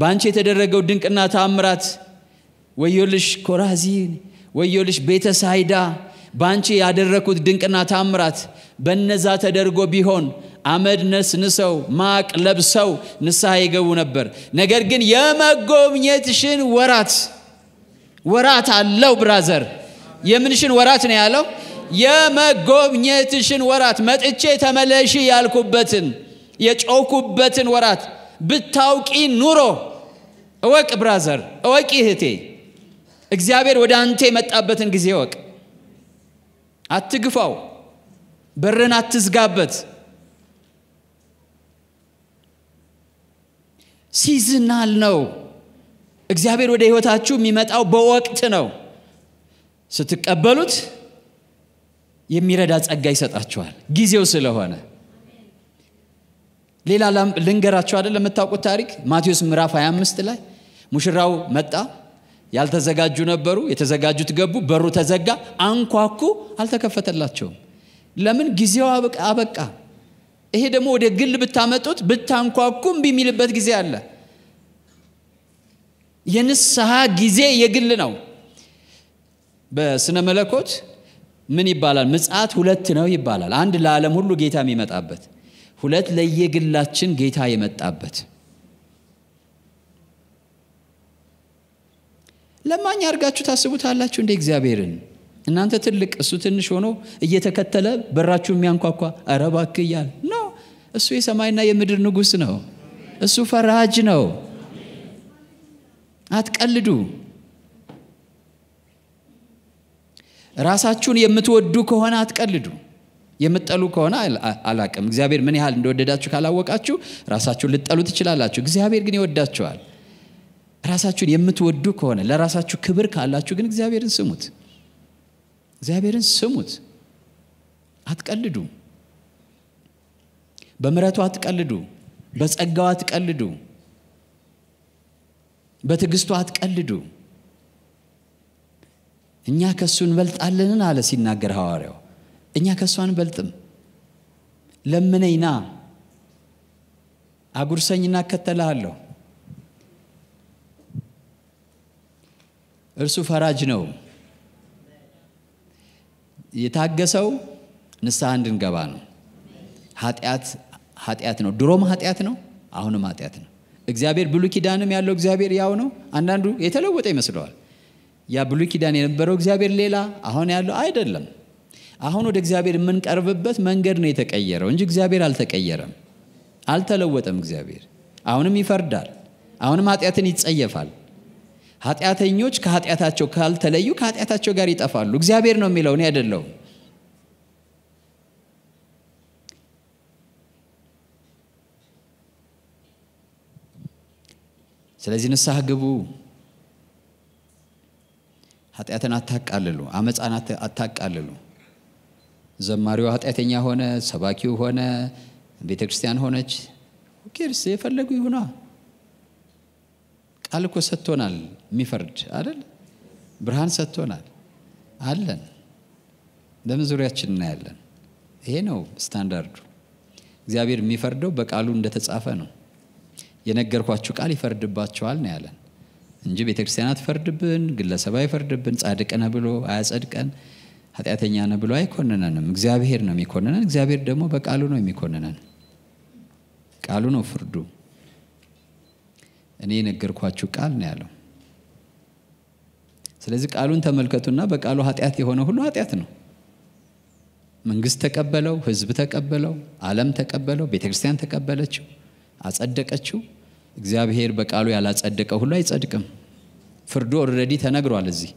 በአንቺ የተደረገው ድንቅና ታምራት ወዮልሽ ኮራዚን፣ ወዮልሽ ቤተሳይዳ በአንቺ ያደረግኩት ድንቅና ታምራት በነዛ ተደርጎ ቢሆን አመድ ንሰው ማቅ ለብሰው ንስሐ ይገቡ ነበር። ነገር ግን የመጎብኘትሽን ወራት ወራት አለው ብራዘር፣ የምንሽን ወራት ነው ያለው? የመጎብኘትሽን ወራት መጥቼ ተመለሺ ያልኩበትን የጮኩበትን ወራት ብታውቂ ኑሮ እወቅ ብራዘር፣ እወቂ እህቴ፣ እግዚአብሔር ወደ አንተ የመጣበትን ጊዜ እወቅ። አትግፋው፣ በርን አትዝጋበት። ሲዝናል ነው። እግዚአብሔር ወደ ህይወታችሁ የሚመጣው በወቅት ነው። ስትቀበሉት የሚረዳ ጸጋ ይሰጣችኋል፣ ጊዜው ስለሆነ። ሌላ ልንገራችሁ አይደል የምታውቁት ታሪክ ማቴዎስ ምዕራፍ 25 ላይ ሙሽራው መጣ ያልተዘጋጁ ነበሩ የተዘጋጁት ገቡ በሩ ተዘጋ አንኳኩ አልተከፈተላቸውም ለምን ጊዜው አበቃ ይሄ ደግሞ ወደ ግል ብታመጡት ብታንኳኩ ቢሚልበት ጊዜ አለ የንስሐ ጊዜ የግል ነው በስነ መለኮት ምን ይባላል ምጽት ሁለት ነው ይባላል አንድ ለዓለም ሁሉ ጌታ የሚመጣበት ሁለት ለየግላችን ጌታ የመጣበት ለማኝ አድርጋችሁ ታስቡታላችሁ እንደ እግዚአብሔርን እናንተ ትልቅ እሱ ትንሽ ሆኖ እየተከተለ በራችሁ የሚያንኳኳ አረባክ እያል ኖ እሱ የሰማይና የምድር ንጉስ ነው እሱ ፈራጅ ነው አትቀልዱ ራሳችሁን የምትወዱ ከሆነ አትቀልዱ የምትጠሉ ከሆነ አላቅም እግዚአብሔር ምን ያህል እንደወደዳችሁ ካላወቃችሁ ራሳችሁን ልጠሉ ትችላላችሁ እግዚአብሔር ግን ይወዳችኋል ራሳችሁን የምትወዱ ከሆነ ለራሳችሁ ክብር ካላችሁ ግን እግዚአብሔርን ስሙት እግዚአብሔርን ስሙት አትቀልዱ በምረቱ አትቀልዱ በጸጋው አትቀልዱ በትዕግስቱ አትቀልዱ እኛ ከእሱ እንበልጣለንን አለ ሲናገር ሐዋርያው እኛ ከእሱ አንበልጥም ለምነኝና አጉርሰኝና እከተልሃለሁ እርሱ ፈራጅ ነው። የታገሰው ንስሐ እንድንገባ ነው። ኃጢአት ኃጢአት ነው። ድሮም ኃጢአት ነው፣ አሁንም ኃጢአት ነው። እግዚአብሔር ብሉ ኪዳንም ያለው እግዚአብሔር ያው ነው። አንዳንዱ የተለወጠ ይመስለዋል። ያ ብሉ ኪዳን የነበረው እግዚአብሔር ሌላ፣ አሁን ያለው አይደለም። አሁን ወደ እግዚአብሔር የምንቀርብበት መንገድ ነው የተቀየረው እንጂ እግዚአብሔር አልተቀየረም፣ አልተለወጠም። እግዚአብሔር አሁንም ይፈርዳል፣ አሁንም ኃጢአትን ይጸየፋል፣ ኃጢአተኞች ከኃጢአታቸው ካልተለዩ ከኃጢአታቸው ጋር ይጠፋሉ እግዚአብሔር ነው የሚለው እኔ አይደለሁም ስለዚህ ንስሐ ግቡ ኃጢአትን አታቃልሉ አመፃን አታቃልሉ ዘማሪው ኃጢአተኛ ሆነ ሰባኪው ሆነ ቤተ ክርስቲያን ሆነች ኬርስ የፈለጉ ይሁና ቃል እኮ ሰጥቶናል የሚፈርድ አይደል ብርሃን ሰጥቶናል አለን ለምን ዙሪያችን እናያለን ይሄ ነው ስታንዳርዱ እግዚአብሔር የሚፈርደው በቃሉ እንደተጻፈ ነው የነገርኳችሁ ቃል ይፈርድባቸዋል ነው ያለን እንጂ ቤተክርስቲያናት ፈርድብን አትፈርድብን ግለሰብ አይፈርድብን ጻድቅ ነ ብሎ አያጸድቀን ኃጢአተኛ ነ ብሎ አይኮንነንም እግዚአብሔር ነው የሚኮንነን እግዚአብሔር ደግሞ በቃሉ ነው የሚኮንነን ቃሉ ነው ፍርዱ እኔ የነገርኳችሁ ቃል ነው ያለው ስለዚህ ቃሉን ተመልከቱና በቃሉ ኃጢአት የሆነ ሁሉ ኃጢአት ነው መንግስት ተቀበለው ህዝብ ተቀበለው አለም ተቀበለው ቤተ ክርስቲያን ተቀበለችው አጸደቀችው እግዚአብሔር በቃሉ ያላጸደቀ ሁሉ አይጸድቅም ፍርዱ ኦረዲ ተነግሯል እዚህ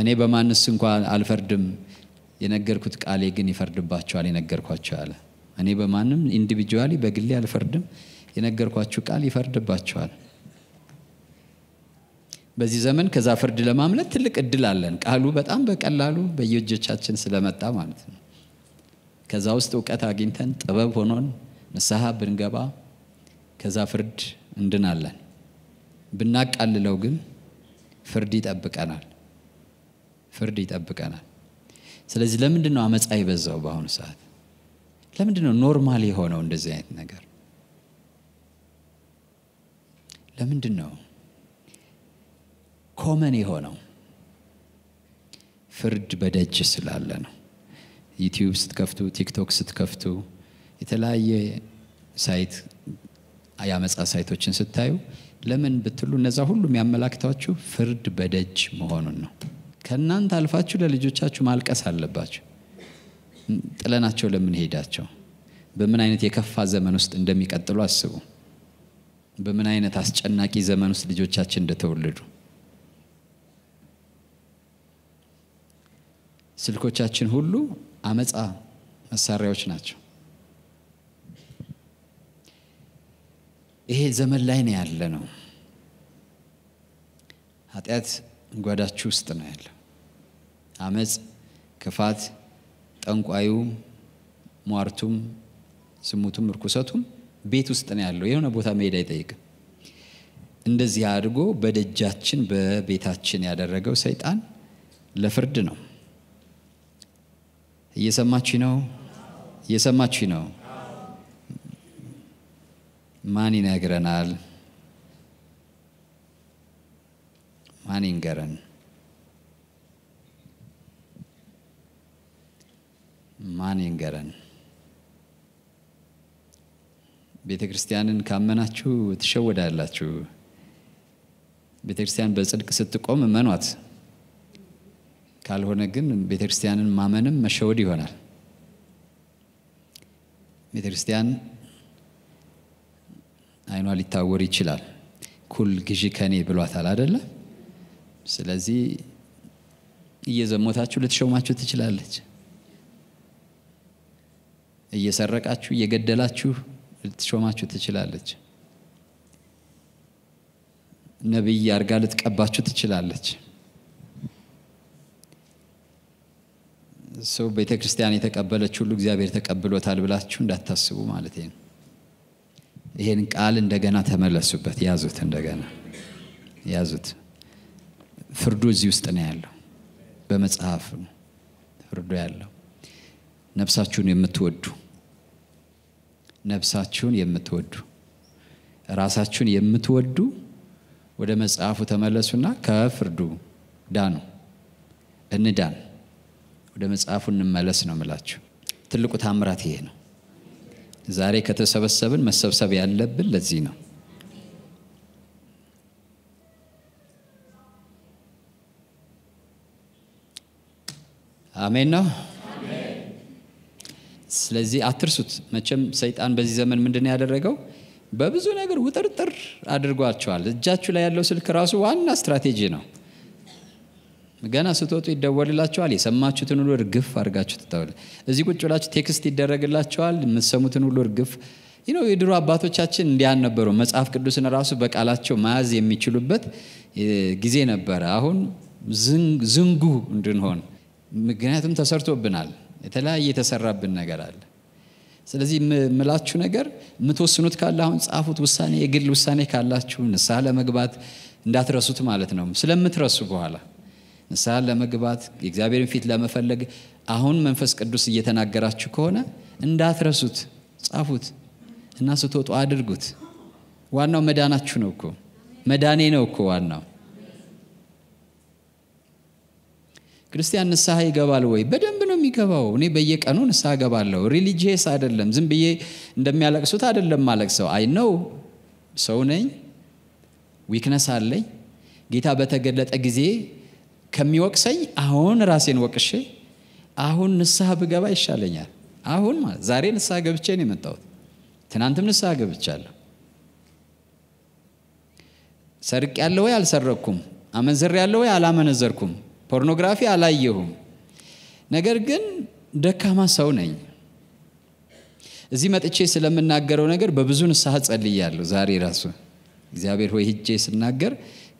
እኔ በማንስ እንኳ አልፈርድም የነገርኩት ቃሌ ግን ይፈርድባቸዋል የነገርኳቸው አለ እኔ በማንም ኢንዲቪጁዋሊ በግሌ አልፈርድም የነገርኳችሁ ቃል ይፈርድባቸዋል። በዚህ ዘመን ከዛ ፍርድ ለማምለት ትልቅ እድል አለን ቃሉ በጣም በቀላሉ በየእጆቻችን ስለመጣ ማለት ነው ከዛ ውስጥ እውቀት አግኝተን ጥበብ ሆኖን ንስሐ ብንገባ ከዛ ፍርድ እንድናለን ብናቃልለው ግን ፍርድ ይጠብቀናል ፍርድ ይጠብቀናል ስለዚህ ለምንድን ነው አመፃ ይበዛው በአሁኑ ሰዓት ለምንድን ነው ኖርማል የሆነው እንደዚህ አይነት ነገር ለምንድን ነው ኮመን የሆነው? ፍርድ በደጅ ስላለ ነው። ዩቲዩብ ስትከፍቱ፣ ቲክቶክ ስትከፍቱ፣ የተለያየ ሳይት ያመፃ ሳይቶችን ስታዩ ለምን ብትሉ እነዛ ሁሉ የሚያመላክታችሁ ፍርድ በደጅ መሆኑን ነው። ከእናንተ አልፋችሁ ለልጆቻችሁ ማልቀስ አለባችሁ። ጥለናቸው ለምን ሄዳቸው? በምን አይነት የከፋ ዘመን ውስጥ እንደሚቀጥሉ አስቡ። በምን አይነት አስጨናቂ ዘመን ውስጥ ልጆቻችን እንደተወለዱ ስልኮቻችን ሁሉ አመፃ መሳሪያዎች ናቸው። ይሄ ዘመን ላይ ነው ያለ ነው። ኃጢአት ጓዳችሁ ውስጥ ነው ያለው። አመፅ፣ ክፋት፣ ጠንቋዩ፣ ሟርቱም፣ ስሙቱም፣ እርኩሰቱም ቤት ውስጥ ነው ያለው የሆነ ቦታ መሄድ አይጠይቅም እንደዚህ አድርጎ በደጃችን በቤታችን ያደረገው ሰይጣን ለፍርድ ነው እየሰማች ነው እየሰማች ነው ማን ይነግረናል ማን ይንገረን ማን ይንገረን ቤተ ክርስቲያንን ካመናችሁ ትሸወዳላችሁ። ቤተ ክርስቲያን በጽድቅ ስትቆም እመኗት። ካልሆነ ግን ቤተ ክርስቲያንን ማመንም መሸወድ ይሆናል። ቤተ ክርስቲያን አይኗ ሊታወር ይችላል። ኩል ግዢ ከኔ ብሏታል አደለ? ስለዚህ እየዘሞታችሁ ልትሾማችሁ ትችላለች። እየሰረቃችሁ እየገደላችሁ ልትሾማችሁ ትችላለች። ነቢይ አርጋ ልትቀባችሁ ትችላለች። ሰው ቤተ ክርስቲያን የተቀበለች ሁሉ እግዚአብሔር ተቀብሎታል ብላችሁ እንዳታስቡ ማለት ነው። ይሄን ቃል እንደገና ተመለሱበት፣ ያዙት፣ እንደገና ያዙት። ፍርዱ እዚህ ውስጥ ነው ያለው፣ በመጽሐፍ ነው ፍርዱ ያለው። ነብሳችሁን የምትወዱ ነፍሳችሁን የምትወዱ ራሳችሁን የምትወዱ ወደ መጽሐፉ ተመለሱና ከፍርዱ ዳኑ እንዳን ወደ መጽሐፉ እንመለስ ነው ምላችሁ ትልቁ ታምራት ይሄ ነው ዛሬ ከተሰበሰብን መሰብሰብ ያለብን ለዚህ ነው አሜን ነው ስለዚህ አትርሱት። መቼም ሰይጣን በዚህ ዘመን ምንድን ያደረገው በብዙ ነገር ውጥርጥር አድርጓቸዋል። እጃችሁ ላይ ያለው ስልክ ራሱ ዋና ስትራቴጂ ነው። ገና ስትወጡ ይደወልላቸዋል። የሰማችሁትን ሁሉ እርግፍ አድርጋችሁ ትታወል። እዚህ ቁጭ ብላችሁ ቴክስት ይደረግላቸዋል። የምሰሙትን ሁሉ እርግፍ ይነው የድሮ አባቶቻችን እንዲያን ነበሩ። መጽሐፍ ቅዱስን ራሱ በቃላቸው መያዝ የሚችሉበት ጊዜ ነበረ። አሁን ዝንጉ እንድንሆን ምክንያቱም ተሰርቶብናል። የተለያየ የተሰራብን ነገር አለ ስለዚህ ምላችሁ ነገር የምትወስኑት ካለ አሁን ጻፉት ውሳኔ የግል ውሳኔ ካላችሁ ንስሐ ለመግባት እንዳትረሱት ማለት ነው ስለምትረሱ በኋላ ንስሐ ለመግባት የእግዚአብሔርን ፊት ለመፈለግ አሁን መንፈስ ቅዱስ እየተናገራችሁ ከሆነ እንዳትረሱት ጻፉት እና ስትወጡ አድርጉት ዋናው መዳናችሁ ነው እኮ መዳኔ ነው እኮ ዋናው ክርስቲያን ንስሐ ይገባል ወይ በደንብ የሚገባው። እኔ በየቀኑ ንስሐ ገባለሁ ሪሊጂየስ አይደለም። ዝም ብዬ እንደሚያለቅሱት አይደለም ማለቅ ሰው አይ ነው ሰው ነኝ፣ ዊክነስ አለኝ። ጌታ በተገለጠ ጊዜ ከሚወቅሰኝ አሁን ራሴን ወቅሼ አሁን ንስሐ ብገባ ይሻለኛል። አሁን ማለት ዛሬ ንስሐ ገብቼ ነው የመጣሁት። ትናንትም ንስሐ ገብቻለሁ። ሰርቅ ያለ ወይ አልሰረቅኩም፣ አመንዝር ያለ ወይ አላመነዘርኩም፣ ፖርኖግራፊ አላየሁም። ነገር ግን ደካማ ሰው ነኝ። እዚህ መጥቼ ስለምናገረው ነገር በብዙ ንስሐ ጸልያለሁ። ዛሬ ራሱ እግዚአብሔር ሆይ ህጄ ስናገር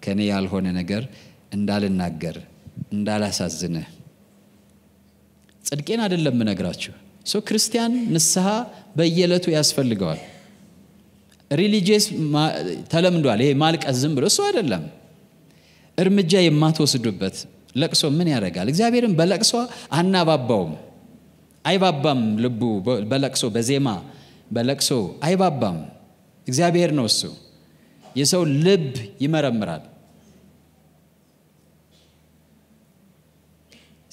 ከኔ ያልሆነ ነገር እንዳልናገር እንዳላሳዝንህ ጽድቄን አይደለም ምነግራችሁ። ሰው ክርስቲያን ንስሐ በየለቱ ያስፈልገዋል። ሪሊጂየስ ተለምዷል። ይሄ ማልቀስ ዝም ብሎ እሱ አይደለም እርምጃ የማትወስዱበት ለቅሶ ምን ያደርጋል? እግዚአብሔርን በለቅሶ አናባባውም። አይባባም ልቡ በለቅሶ በዜማ በለቅሶ አይባባም። እግዚአብሔር ነው እሱ። የሰው ልብ ይመረምራል።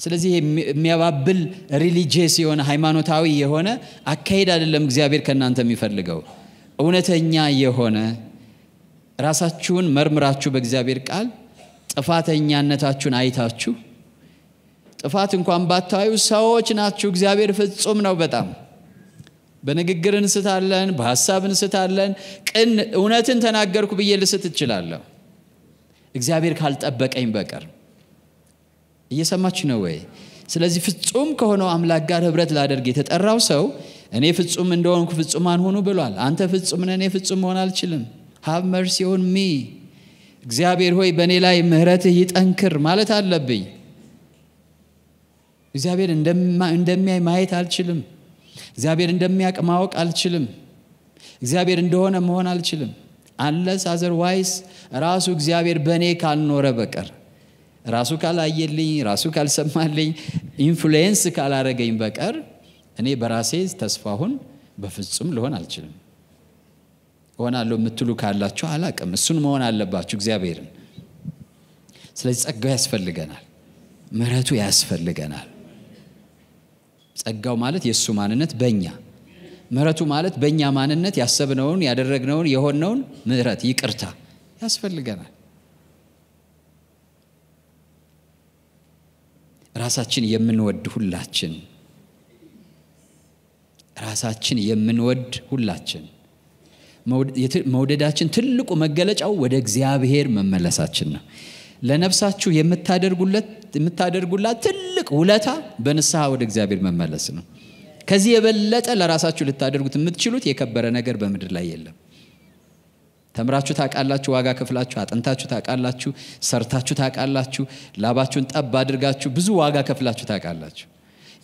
ስለዚህ የሚያባብል ሪሊጂየስ የሆነ ሃይማኖታዊ የሆነ አካሄድ አይደለም እግዚአብሔር ከእናንተ የሚፈልገው እውነተኛ የሆነ ራሳችሁን መርምራችሁ በእግዚአብሔር ቃል ጥፋተኛነታችሁን አይታችሁ ጥፋት እንኳን ባታዩ ሰዎች ናችሁ። እግዚአብሔር ፍጹም ነው በጣም በንግግር እንስታለን፣ በሀሳብ እንስታለን። ቅን እውነትን ተናገርኩ ብዬ ልስት እችላለሁ እግዚአብሔር ካልጠበቀኝ በቀር። እየሰማች ነው ወይ? ስለዚህ ፍጹም ከሆነው አምላክ ጋር ህብረት ላደርግ የተጠራው ሰው እኔ ፍጹም እንደሆንኩ ፍጹማን ሆኑ ብሏል። አንተ ፍጹም እኔ ፍጹም መሆን አልችልም። ሀብ መርሲ ሆን ሚ እግዚአብሔር ሆይ በእኔ ላይ ምህረትህ ይጠንክር ማለት አለብኝ። እግዚአብሔር እንደሚያይ ማየት አልችልም። እግዚአብሔር እንደሚያቅ ማወቅ አልችልም። እግዚአብሔር እንደሆነ መሆን አልችልም። አለስ አዘርዋይስ ራሱ እግዚአብሔር በእኔ ካልኖረ በቀር ራሱ ካላየልኝ፣ ራሱ ካልሰማልኝ፣ ኢንፍሉዌንስ ካላረገኝ በቀር እኔ በራሴ ተስፋሁን በፍጹም ልሆን አልችልም። እሆናለሁ የምትሉ ካላችሁ አላቅም እሱን መሆን አለባችሁ እግዚአብሔርን ስለዚህ ጸጋው ያስፈልገናል ምረቱ ያስፈልገናል ጸጋው ማለት የእሱ ማንነት በእኛ ምረቱ ማለት በእኛ ማንነት ያሰብነውን ያደረግነውን የሆነውን ምረት ይቅርታ ያስፈልገናል ራሳችን የምንወድ ሁላችን ራሳችን የምንወድ ሁላችን መውደዳችን ትልቁ መገለጫው ወደ እግዚአብሔር መመለሳችን ነው ለነፍሳችሁ የምታደርጉላት ትልቅ ውለታ በንስሐ ወደ እግዚአብሔር መመለስ ነው ከዚህ የበለጠ ለራሳችሁ ልታደርጉት የምትችሉት የከበረ ነገር በምድር ላይ የለም ተምራችሁ ታቃላችሁ ዋጋ ከፍላችሁ አጥንታችሁ ታቃላችሁ ሰርታችሁ ታቃላችሁ ላባችሁን ጠብ አድርጋችሁ ብዙ ዋጋ ከፍላችሁ ታቃላችሁ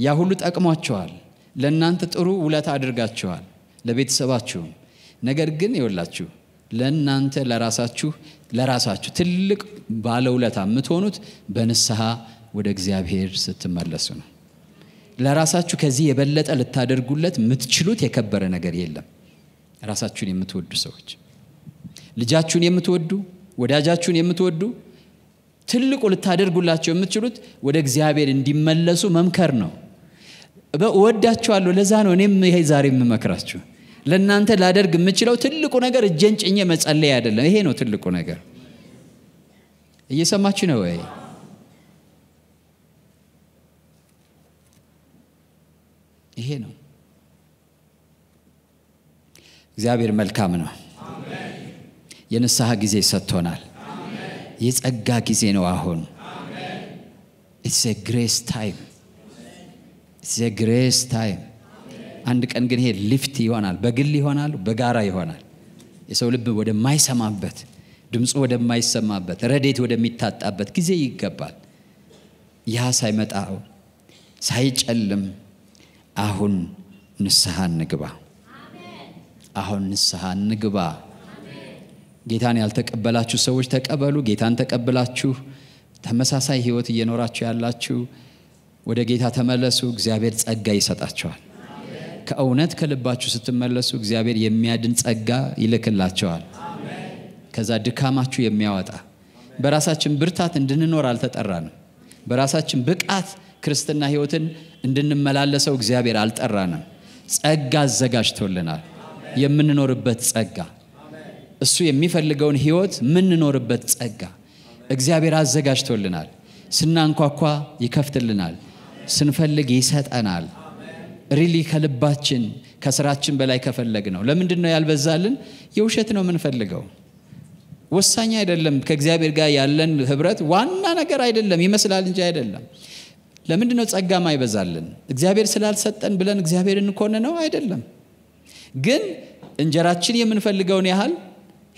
ያ ሁሉ ጠቅሟቸዋል ለእናንተ ጥሩ ውለታ አድርጋቸዋል ለቤተሰባችሁም ነገር ግን ይወላችሁ ለእናንተ ለራሳችሁ ለራሳችሁ ትልቅ ባለውለታ የምትሆኑት በንስሐ ወደ እግዚአብሔር ስትመለሱ ነው። ለራሳችሁ ከዚህ የበለጠ ልታደርጉለት የምትችሉት የከበረ ነገር የለም። ራሳችሁን የምትወዱ ሰዎች፣ ልጃችሁን የምትወዱ ወዳጃችሁን የምትወዱ ትልቁ ልታደርጉላቸው የምትችሉት ወደ እግዚአብሔር እንዲመለሱ መምከር ነው። እወዳችኋለሁ። ለዛ ነው እኔም ይሄ ዛሬ የምመክራችሁ። ለእናንተ ላደርግ የምችለው ትልቁ ነገር እጀን ጭኜ መጸለይ አይደለም። ይሄ ነው ትልቁ ነገር። እየሰማችሁ ነው ወይ? ይሄ ነው። እግዚአብሔር መልካም ነው። የንስሐ ጊዜ ሰጥቶናል። የጸጋ ጊዜ ነው አሁን። ኢትስ ግሬስ ታይም ኢትስ ግሬስ ታይም አንድ ቀን ግን ይሄ ሊፍት ይሆናል በግል ይሆናል በጋራ ይሆናል የሰው ልብ ወደማይሰማበት ድምፁ ወደማይሰማበት ረዴት ወደሚታጣበት ጊዜ ይገባል ያ ሳይመጣው ሳይጨልም አሁን ንስሐ ንግባ አሁን ንስሐ ንግባ ጌታን ያልተቀበላችሁ ሰዎች ተቀበሉ ጌታን ተቀብላችሁ ተመሳሳይ ህይወት እየኖራችሁ ያላችሁ ወደ ጌታ ተመለሱ እግዚአብሔር ጸጋ ይሰጣቸዋል። ከእውነት ከልባችሁ ስትመለሱ እግዚአብሔር የሚያድን ጸጋ ይልክላቸዋል። ከዛ ድካማችሁ የሚያወጣ በራሳችን ብርታት እንድንኖር አልተጠራንም። በራሳችን ብቃት ክርስትና ህይወትን እንድንመላለሰው እግዚአብሔር አልጠራንም። ጸጋ አዘጋጅቶልናል። የምንኖርበት ጸጋ እሱ የሚፈልገውን ህይወት የምንኖርበት ጸጋ እግዚአብሔር አዘጋጅቶልናል። ስናንኳኳ ይከፍትልናል። ስንፈልግ ይሰጠናል። ሪሊ ከልባችን ከስራችን በላይ ከፈለግ ነው። ለምንድን ነው ያልበዛልን? የውሸት ነው የምንፈልገው። ወሳኝ አይደለም። ከእግዚአብሔር ጋር ያለን ህብረት ዋና ነገር አይደለም፣ ይመስላል እንጂ አይደለም። ለምንድን ነው ጸጋም አይበዛልን? እግዚአብሔር ስላልሰጠን ብለን እግዚአብሔር እንኮን ነው አይደለም። ግን እንጀራችን የምንፈልገውን ያህል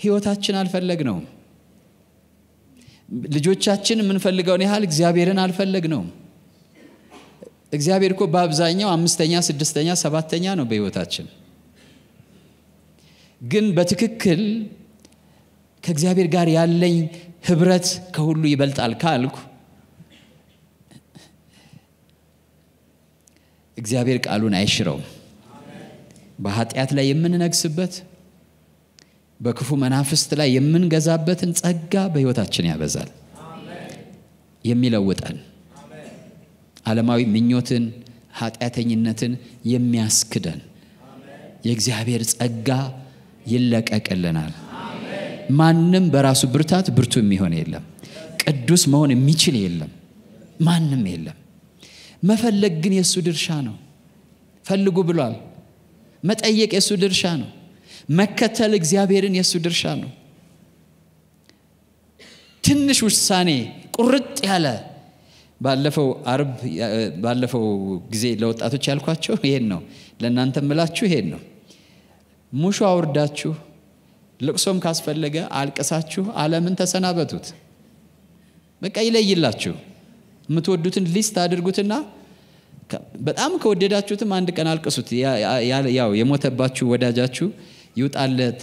ህይወታችን አልፈለግ ነው። ልጆቻችን የምንፈልገውን ያህል እግዚአብሔርን አልፈለግ ነው። እግዚአብሔር እኮ በአብዛኛው አምስተኛ፣ ስድስተኛ፣ ሰባተኛ ነው በህይወታችን። ግን በትክክል ከእግዚአብሔር ጋር ያለኝ ህብረት ከሁሉ ይበልጣል ካልኩ እግዚአብሔር ቃሉን አይሽረውም። በኃጢአት ላይ የምንነግስበት በክፉ መናፍስት ላይ የምንገዛበትን ጸጋ በህይወታችን ያበዛል፣ የሚለውጠን ዓለማዊ ምኞትን፣ ኃጢአተኝነትን የሚያስክደን የእግዚአብሔር ጸጋ ይለቀቅልናል። ማንም በራሱ ብርታት ብርቱ የሚሆን የለም። ቅዱስ መሆን የሚችል የለም። ማንም የለም። መፈለግ ግን የእሱ ድርሻ ነው። ፈልጉ ብሏል። መጠየቅ የእሱ ድርሻ ነው። መከተል እግዚአብሔርን የእሱ ድርሻ ነው። ትንሽ ውሳኔ ቁርጥ ያለ ባለፈው አርብ ባለፈው ጊዜ ለወጣቶች ያልኳቸው ይሄን ነው። ለእናንተ ምላችሁ ይሄን ነው። ሙሾ አውርዳችሁ ልቅሶም ካስፈለገ አልቅሳችሁ አለምን ተሰናበቱት። በቃ ይለይላችሁ። የምትወዱትን ሊስት አድርጉትና በጣም ከወደዳችሁትም አንድ ቀን አልቅሱት። ያው የሞተባችሁ ወዳጃችሁ ይውጣለት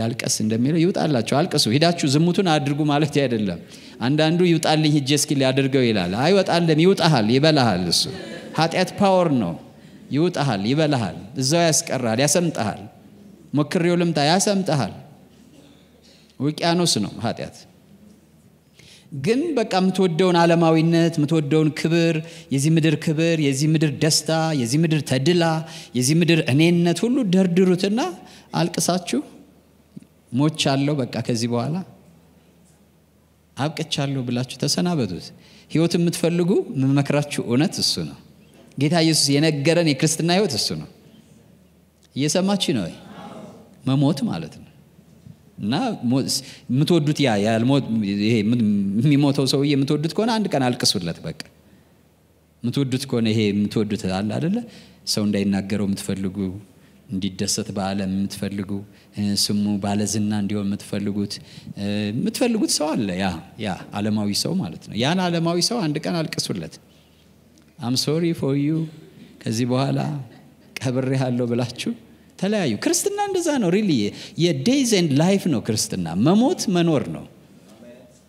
ያልቀስ እንደሚለው ይውጣላቸው አልቀሱ ሂዳችሁ ዝሙቱን አድርጉ ማለት አይደለም አንዳንዱ ይውጣልኝ ሂጄ እስኪ ሊያደርገው ይላል አይወጣልም ይውጣሃል ይበላሃል እሱ ኃጢአት ፓወር ነው ይውጣሃል ይበላሃል እዛው ያስቀራል ያሰምጠሃል ሞክሬው ልምጣ ያሰምጠሃል ውቅያኖስ ነው ኃጢአት ግን በቃ የምትወደውን ዓለማዊነት የምትወደውን ክብር የዚህ ምድር ክብር የዚህ ምድር ደስታ የዚህ ምድር ተድላ የዚህ ምድር እኔነት ሁሉ ደርድሩትና አልቅሳችሁ ሞቻለሁ፣ በቃ ከዚህ በኋላ አብቅቻለሁ ብላችሁ ተሰናበቱት። ህይወት የምትፈልጉ መመክራችሁ እውነት እሱ ነው። ጌታ ኢየሱስ የነገረን የክርስትና ህይወት እሱ ነው። እየሰማችሁ ነው? መሞት ማለት ነው። እና የምትወዱት ያ የሚሞተው ሰው የምትወዱት ከሆነ አንድ ቀን አልቅሱለት። በቃ የምትወዱት ከሆነ ይሄ የምትወዱት አለ አደለ ሰው እንዳይናገረው የምትፈልጉ እንዲደሰት በዓለም የምትፈልጉ ስሙ ባለዝና እንዲሆን የምትፈልጉት የምትፈልጉት ሰው አለ ያ ያ አለማዊ ሰው ማለት ነው ያን አለማዊ ሰው አንድ ቀን አልቅሱለት አም ሶሪ ፎር ዩ ከዚህ በኋላ ቀብሬ ያለው ብላችሁ ተለያዩ ክርስትና እንደዛ ነው ሪሊ የዴይዝ ኤንድ ላይፍ ነው ክርስትና መሞት መኖር ነው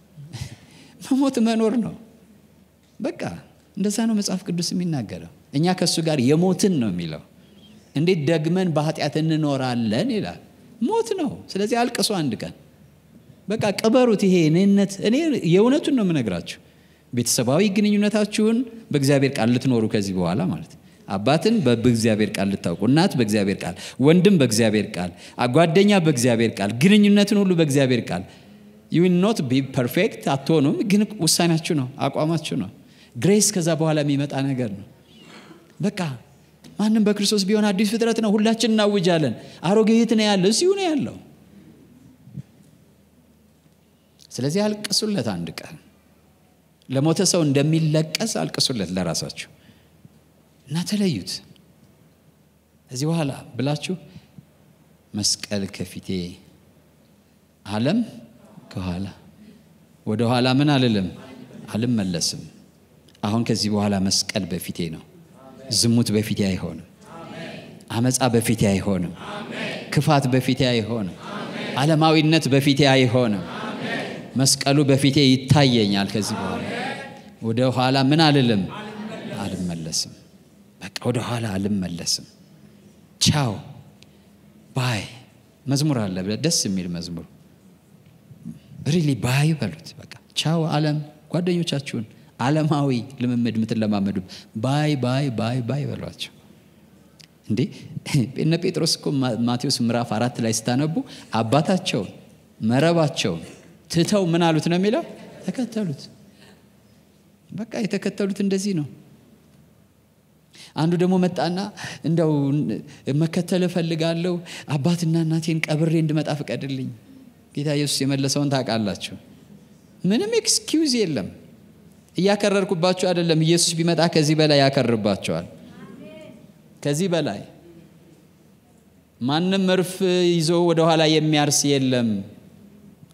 መሞት መኖር ነው በቃ እንደዛ ነው መጽሐፍ ቅዱስ የሚናገረው እኛ ከእሱ ጋር የሞትን ነው የሚለው እንዴት ደግመን በኃጢአት እንኖራለን ይላል። ሞት ነው። ስለዚህ አልቅሱ አንድ ቀን በቃ ቅበሩት። ይሄ እኔነት እኔ የእውነቱን ነው የምነግራችሁ። ቤተሰባዊ ግንኙነታችሁን በእግዚአብሔር ቃል ልትኖሩ ከዚህ በኋላ ማለት አባትን በእግዚአብሔር ቃል ልታውቁ፣ እናት በእግዚአብሔር ቃል፣ ወንድም በእግዚአብሔር ቃል፣ አጓደኛ በእግዚአብሔር ቃል፣ ግንኙነትን ሁሉ በእግዚአብሔር ቃል። ዩ ኖት ቢ ፐርፌክት አትሆኑም፣ ግን ውሳኔያችሁ ነው፣ አቋማችሁ ነው። ግሬስ ከዛ በኋላ የሚመጣ ነገር ነው። በቃ ማንም በክርስቶስ ቢሆን አዲስ ፍጥረት ነው ሁላችን እናውጃለን አሮጌ ነው ያለ እዚሁ ነው ያለው ስለዚህ አልቅሱለት አንድ ቀን ለሞተ ሰው እንደሚለቀስ አልቅሱለት ለራሳችሁ እና ተለዩት እዚህ በኋላ ብላችሁ መስቀል ከፊቴ አለም ከኋላ ወደ ኋላ ምን አልልም አልመለስም አሁን ከዚህ በኋላ መስቀል በፊቴ ነው ዝሙት በፊቴ አይሆንም። አመፃ በፊቴ አይሆንም። ክፋት በፊቴ አይሆንም። ዓለማዊነት በፊቴ አይሆንም። መስቀሉ በፊቴ ይታየኛል። ከዚህ በኋላ ወደ ኋላ ምን አልልም፣ አልመለስም። በቃ ወደ ኋላ አልመለስም። ቻው ባይ መዝሙር አለ ደስ የሚል መዝሙር ሪሊ ባይ በሉት። በቃ ቻው ዓለም ጓደኞቻችሁን አለማዊ ልምምድ የምትለማመዱ ባይ ባይ ባይ ባይ በሏቸው። እንዴ እነ ጴጥሮስ እኮ ማቴዎስ ምዕራፍ አራት ላይ ስታነቡ አባታቸውን መረባቸውን ትተው ምን አሉት ነው የሚለው ተከተሉት። በቃ የተከተሉት እንደዚህ ነው። አንዱ ደግሞ መጣና እንደው መከተል እፈልጋለሁ አባትና እናቴን ቀብሬ እንድመጣ ፍቀድልኝ። ጌታ ኢየሱስ የመለሰውን ታቃላችሁ ምንም ኤክስኪውዝ የለም። እያከረርኩባቸው አይደለም። ኢየሱስ ቢመጣ ከዚህ በላይ ያከርባቸዋል። ከዚህ በላይ ማንም እርፍ ይዞ ወደ ኋላ የሚያርስ የለም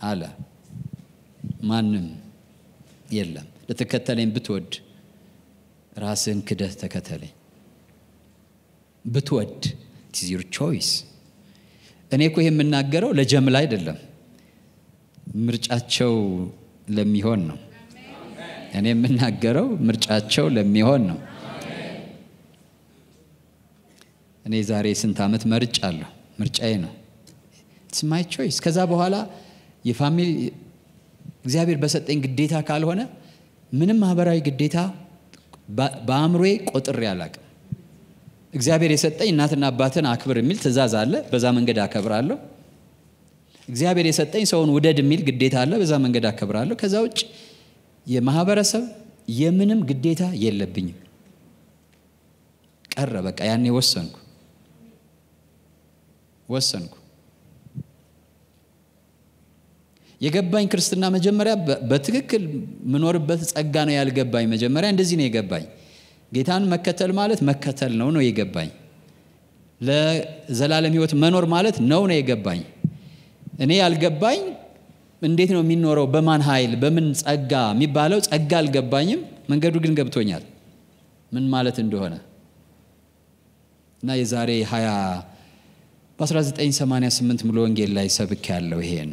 አለ። ማንም የለም። ልትከተለኝ ብትወድ ራስህን ክደህ ተከተለኝ። ብትወድ ቲዚር ቾይስ። እኔ ኮ የምናገረው ለጀምላ አይደለም፣ ምርጫቸው ለሚሆን ነው። እኔ የምናገረው ምርጫቸው ለሚሆን ነው። እኔ ዛሬ ስንት ዓመት መርጫ አለሁ። ምርጫዬ ነው። ኢትስ ቾይስ። ከዛ በኋላ የፋሚሊ እግዚአብሔር በሰጠኝ ግዴታ ካልሆነ ምንም ማህበራዊ ግዴታ በአእምሮዬ ቆጥር አላቅም። እግዚአብሔር የሰጠኝ እናትና አባትን አክብር የሚል ትእዛዝ አለ። በዛ መንገድ አከብራለሁ። እግዚአብሔር የሰጠኝ ሰውን ውደድ የሚል ግዴታ አለ። በዛ መንገድ አከብራለሁ። ከዛ ውጭ የማህበረሰብ የምንም ግዴታ የለብኝም። ቀረ በቃ ያኔ ወሰንኩ ወሰንኩ። የገባኝ ክርስትና መጀመሪያ በትክክል ምኖርበት ጸጋ ነው ያልገባኝ። መጀመሪያ እንደዚህ ነው የገባኝ። ጌታን መከተል ማለት መከተል ነው ነው የገባኝ። ለዘላለም ህይወት መኖር ማለት ነው ነው የገባኝ። እኔ ያልገባኝ እንዴት ነው የሚኖረው በማን ኃይል በምን ጸጋ የሚባለው ጸጋ አልገባኝም መንገዱ ግን ገብቶኛል ምን ማለት እንደሆነ እና የዛሬ 20 በ1988 ሙሉ ወንጌል ላይ ሰብክ ያለው ይሄን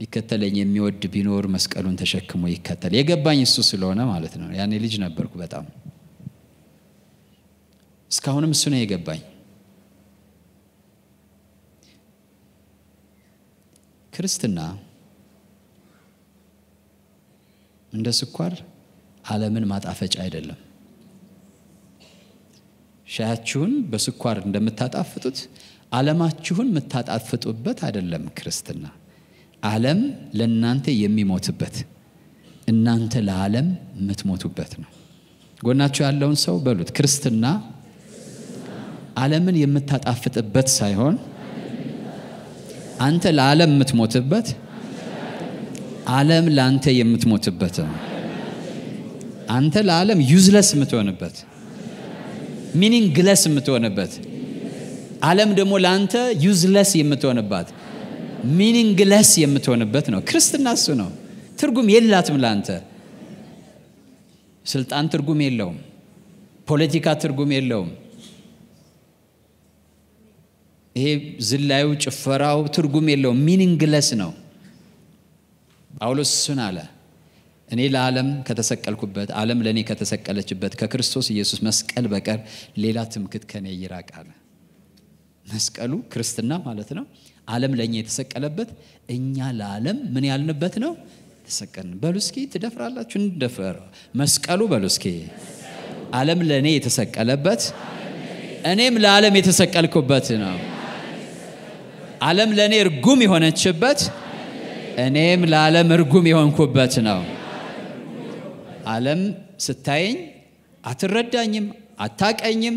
ሊከተለኝ የሚወድ ቢኖር መስቀሉን ተሸክሞ ይከተል የገባኝ እሱ ስለሆነ ማለት ነው ያኔ ልጅ ነበርኩ በጣም እስካሁንም እሱ ነው የገባኝ ክርስትና እንደ ስኳር ዓለምን ማጣፈጫ አይደለም። ሻያችሁን በስኳር እንደምታጣፍጡት ዓለማችሁን የምታጣፍጡበት አይደለም ክርስትና። ዓለም ለእናንተ የሚሞትበት፣ እናንተ ለዓለም የምትሞቱበት ነው። ጎናችሁ ያለውን ሰው በሉት ክርስትና ዓለምን የምታጣፍጥበት ሳይሆን አንተ ለዓለም የምትሞትበት ዓለም ለአንተ የምትሞትበት ነው። አንተ ለዓለም ዩዝለስ የምትሆንበት ሚኒንግለስ የምትሆንበት ዓለም ደግሞ ለአንተ ዩዝለስ የምትሆንባት ሚኒንግለስ የምትሆንበት ነው ክርስትና እሱ ነው ትርጉም የላትም ለአንተ ስልጣን ትርጉም የለውም ፖለቲካ ትርጉም የለውም ይሄ ዝላዩ፣ ጭፈራው ትርጉም የለውም፣ ሚኒንግለስ ነው። ጳውሎስ እሱን አለ። እኔ ለዓለም ከተሰቀልኩበት ዓለም ለእኔ ከተሰቀለችበት ከክርስቶስ ኢየሱስ መስቀል በቀር ሌላ ትምክት ከኔ ይራቅ አለ። መስቀሉ ክርስትና ማለት ነው። ዓለም ለእኛ የተሰቀለበት እኛ ለዓለም ምን ያልንበት ነው ተሰቀልን። በሉስኪ ትደፍራላችሁ፣ እንደፈረ መስቀሉ በሉስኪ ዓለም ለእኔ የተሰቀለበት እኔም ለዓለም የተሰቀልኩበት ነው። ዓለም ለእኔ እርጉም የሆነችበት እኔም ለዓለም እርጉም የሆንኩበት ነው። ዓለም ስታየኝ አትረዳኝም፣ አታቀኝም፣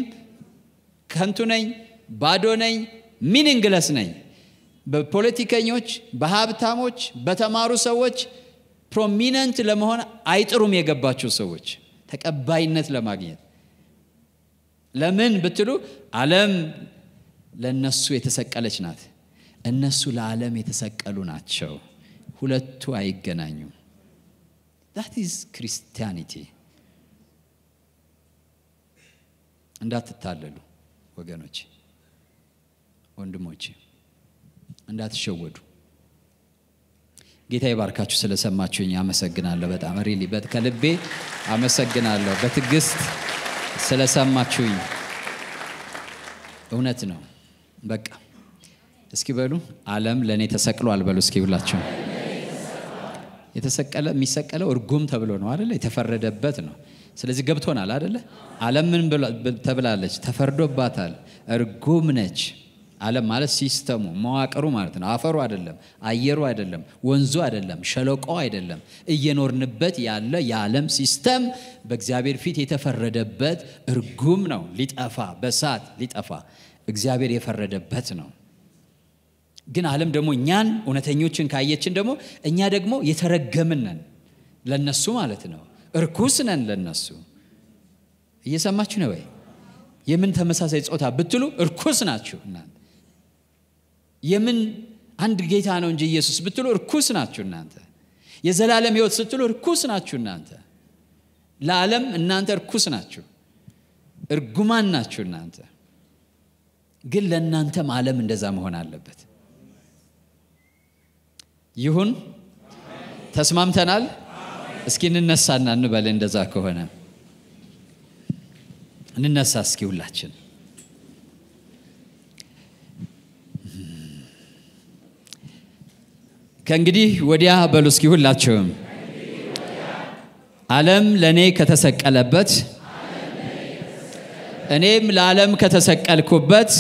ከንቱ ነኝ፣ ባዶ ነኝ፣ ሚኒንግለስ ነኝ። በፖለቲከኞች፣ በሀብታሞች፣ በተማሩ ሰዎች ፕሮሚነንት ለመሆን አይጥሩም የገባቸው ሰዎች ተቀባይነት ለማግኘት ለምን ብትሉ ዓለም ለነሱ የተሰቀለች ናት። እነሱ ለዓለም የተሰቀሉ ናቸው። ሁለቱ አይገናኙም። ዛት ኢዝ ክሪስቲያኒቲ። እንዳትታለሉ ወገኖች፣ ወንድሞች እንዳትሸወዱ። ጌታ ይባርካችሁ። ስለሰማችሁኝ አመሰግናለሁ። በጣም ሪሊ ከልቤ አመሰግናለሁ። በትግስት ስለሰማችሁኝ እውነት ነው። በቃ እስኪ በሉ ዓለም ለእኔ ተሰቅሎ አልበሉ እስኪ ብላቸው። የተሰቀለ የሚሰቀለው እርጉም ተብሎ ነው አደለ? የተፈረደበት ነው። ስለዚህ ገብቶናል አደለ? አለም ምን ተብላለች? ተፈርዶባታል። እርጉም ነች። አለም ማለት ሲስተሙ መዋቅሩ ማለት ነው። አፈሩ አይደለም፣ አየሩ አይደለም፣ ወንዙ አይደለም፣ ሸለቆ አይደለም። እየኖርንበት ያለ የዓለም ሲስተም በእግዚአብሔር ፊት የተፈረደበት እርጉም ነው። ሊጠፋ በሳት ሊጠፋ እግዚአብሔር የፈረደበት ነው። ግን አለም ደግሞ እኛን እውነተኞችን ካየችን ደግሞ እኛ ደግሞ የተረገምነን ለነሱ ማለት ነው እርኩስ ነን ለነሱ እየሰማችሁ ነው ወይ የምን ተመሳሳይ ጾታ ብትሉ እርኩስ ናችሁ እናንተ የምን አንድ ጌታ ነው እንጂ ኢየሱስ ብትሉ እርኩስ ናችሁ እናንተ የዘላለም ህይወት ስትሉ እርኩስ ናችሁ እናንተ ለዓለም እናንተ እርኩስ ናችሁ እርጉማን ናችሁ እናንተ ግን ለእናንተም ዓለም እንደዛ መሆን አለበት ይሁን። ተስማምተናል። እስኪ እንነሳና እንበል። እንደዛ ከሆነ እንነሳ እስኪ ሁላችን። ከእንግዲህ ወዲያ በሉ እስኪ ሁላችሁም አለም ለእኔ ከተሰቀለበት እኔም ለዓለም ከተሰቀልኩበት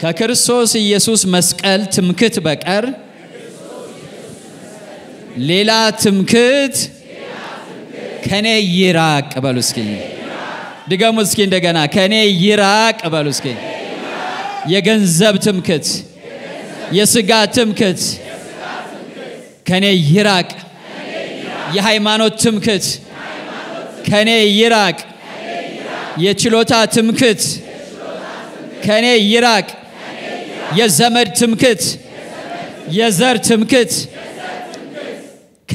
ከክርስቶስ ኢየሱስ መስቀል ትምክት በቀር ሌላ ትምክት ከኔ ይራቅ በሉ እስኪ። ድገሙ እስኪ እንደገና ከኔ ይራቅ በሉ እስኪ። የገንዘብ ትምክት፣ የስጋ ትምክት ከኔ ይራቅ። የሃይማኖት ትምክት ከኔ ይራቅ። የችሎታ ትምክት ከኔ ይራቅ። የዘመድ ትምክት፣ የዘር ትምክት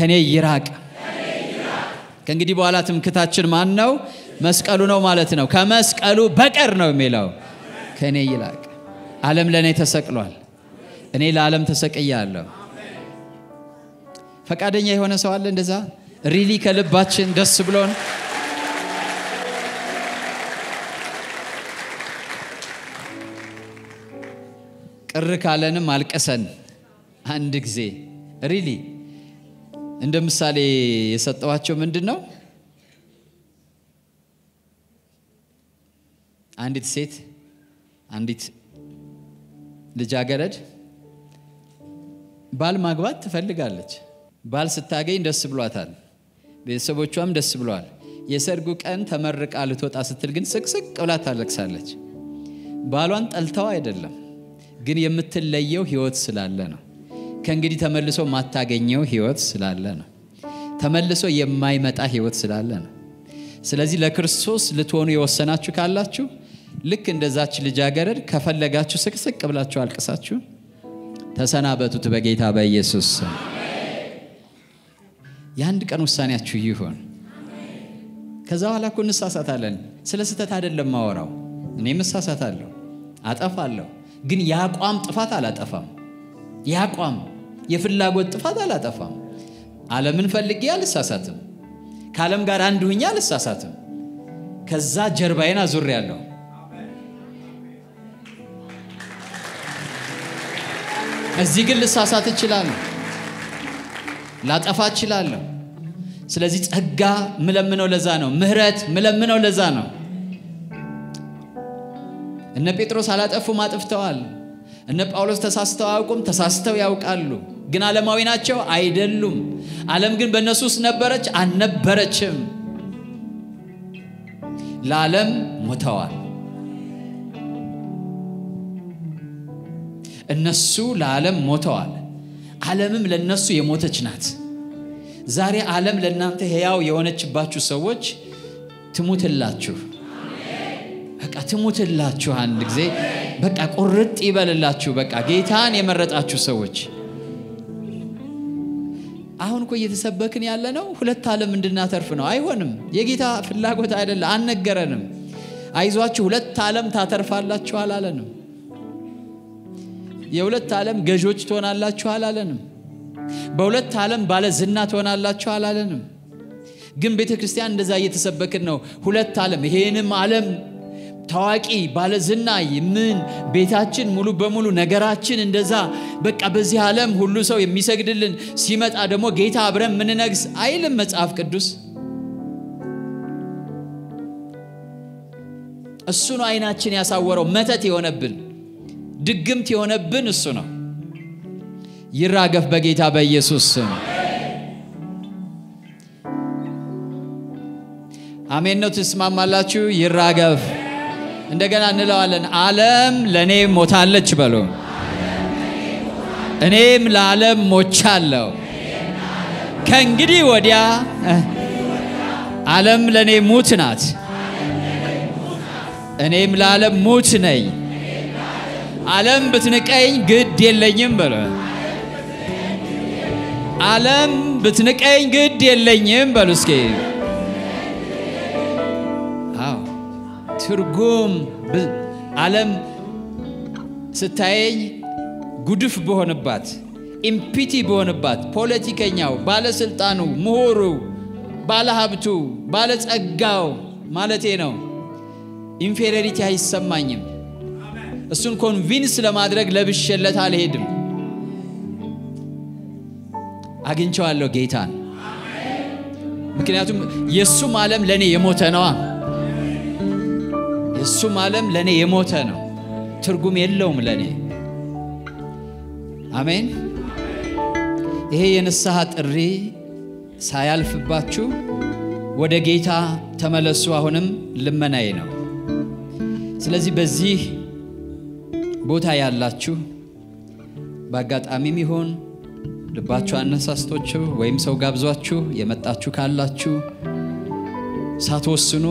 ከኔ ይራቅ። ከእንግዲህ በኋላ ትምክታችን ማን ነው? መስቀሉ ነው ማለት ነው። ከመስቀሉ በቀር ነው የሚለው ከእኔ ይላቅ። አለም ለእኔ ተሰቅሏል፣ እኔ ለዓለም ተሰቅያለሁ። ፈቃደኛ የሆነ ሰው አለ እንደዛ ሪሊ ከልባችን ደስ ብሎን ቅር ካለንም አልቀሰን አንድ ጊዜ ሪሊ እንደ ምሳሌ የሰጠዋቸው ምንድን ነው? አንዲት ሴት አንዲት ልጃገረድ ባል ማግባት ትፈልጋለች። ባል ስታገኝ ደስ ብሏታል፣ ቤተሰቦቿም ደስ ብለዋል። የሰርጉ ቀን ተመርቃ ልትወጣ ስትል ግን ስቅስቅ ብላ ታለቅሳለች። ባሏን ጠልተው አይደለም፣ ግን የምትለየው ህይወት ስላለ ነው። ከእንግዲህ ተመልሶ ማታገኘው ህይወት ስላለ ነው። ተመልሶ የማይመጣ ህይወት ስላለ ነው። ስለዚህ ለክርስቶስ ልትሆኑ የወሰናችሁ ካላችሁ ልክ እንደዛች ልጃገረድ ከፈለጋችሁ ስቅስቅ ብላችሁ አልቅሳችሁ ተሰናበቱት በጌታ በኢየሱስ የአንድ ቀን ውሳኔያችሁ ይሆን። ከዛ በኋላ እኮ እንሳሳታለን። ስለ ስህተት አይደለም ማወራው። እኔም እሳሳታለሁ፣ አጠፋለሁ። ግን የአቋም ጥፋት አላጠፋም። የአቋም የፍላጎት ጥፋት አላጠፋም። አለምን ፈልጌ አልሳሳትም። ከዓለም ጋር አንድ ሁኜ አልሳሳትም። ከዛ ጀርባዬን አዙሬያለሁ። እዚህ ግን ልሳሳት እችላለሁ፣ ላጠፋ እችላለሁ። ስለዚህ ጸጋ ምለምነው ለዛ ነው። ምህረት ምለምነው ለዛ ነው። እነ ጴጥሮስ አላጠፉም፣ አጥፍተዋል። እነ ጳውሎስ ተሳስተው አያውቁም፣ ተሳስተው ያውቃሉ። ግን ዓለማዊ ናቸው አይደሉም። ዓለም ግን በእነሱ ውስጥ ነበረች አልነበረችም። ለዓለም ሞተዋል። እነሱ ለዓለም ሞተዋል። ዓለምም ለእነሱ የሞተች ናት። ዛሬ ዓለም ለእናንተ ሕያው የሆነችባችሁ ሰዎች ትሙትላችሁ። በቃ ትሙትላችሁ። አንድ ጊዜ በቃ ቁርጥ ይበልላችሁ። በቃ ጌታን የመረጣችሁ ሰዎች እኮ እየተሰበክን ያለ ነው ሁለት ዓለም እንድናተርፍ ነው። አይሆንም። የጌታ ፍላጎት አይደለ፣ አልነገረንም። አይዟችሁ ሁለት ዓለም ታተርፋላችሁ አላለንም። የሁለት ዓለም ገዦች ትሆናላችሁ አላለንም። በሁለት ዓለም ባለ ዝና ትሆናላችሁ አላለንም። ግን ቤተ ክርስቲያን እንደዛ እየተሰበክን ነው። ሁለት ዓለም ይሄንም ዓለም ታዋቂ ባለዝና ምን ቤታችን ሙሉ በሙሉ ነገራችን እንደዛ በቃ በዚህ ዓለም ሁሉ ሰው የሚሰግድልን ሲመጣ ደግሞ ጌታ አብረን ምንነግስ አይልም መጽሐፍ ቅዱስ እሱ ነው አይናችን ያሳወረው መተት የሆነብን ድግምት የሆነብን እሱ ነው ይራገፍ በጌታ በኢየሱስ ስም አሜን ነው ትስማማላችሁ ይራገፍ እንደገና እንለዋለን። ዓለም ለእኔ ሞታለች በሉ። እኔም ለዓለም ሞቻለሁ። ከእንግዲህ ወዲያ ዓለም ለእኔ ሙት ናት፣ እኔም ለዓለም ሙት ነኝ። ዓለም ብትንቀኝ ግድ የለኝም በሉ። ዓለም ብትንቀኝ ግድ የለኝም በሉ እስኪ ትርጉም ዓለም ስታየኝ ጉድፍ በሆነባት ኢምፒቲ በሆነባት ፖለቲከኛው፣ ባለስልጣኑ፣ ምሁሩ፣ ባለሀብቱ፣ ባለጸጋው ማለቴ ነው ኢንፌሪሪቲ አይሰማኝም። እሱን ኮንቪንስ ለማድረግ ለብሸለት አልሄድም። አግኝቸዋለሁ ጌታን። ምክንያቱም የእሱም ዓለም ለእኔ የሞተ ነዋ። እሱም ዓለም ለእኔ የሞተ ነው፣ ትርጉም የለውም ለእኔ። አሜን። ይሄ የንስሐ ጥሪ ሳያልፍባችሁ ወደ ጌታ ተመለሱ። አሁንም ልመናዬ ነው። ስለዚህ በዚህ ቦታ ያላችሁ በአጋጣሚም ይሆን ልባችሁ አነሳስቶችሁ ወይም ሰው ጋብዟችሁ የመጣችሁ ካላችሁ ሳትወስኑ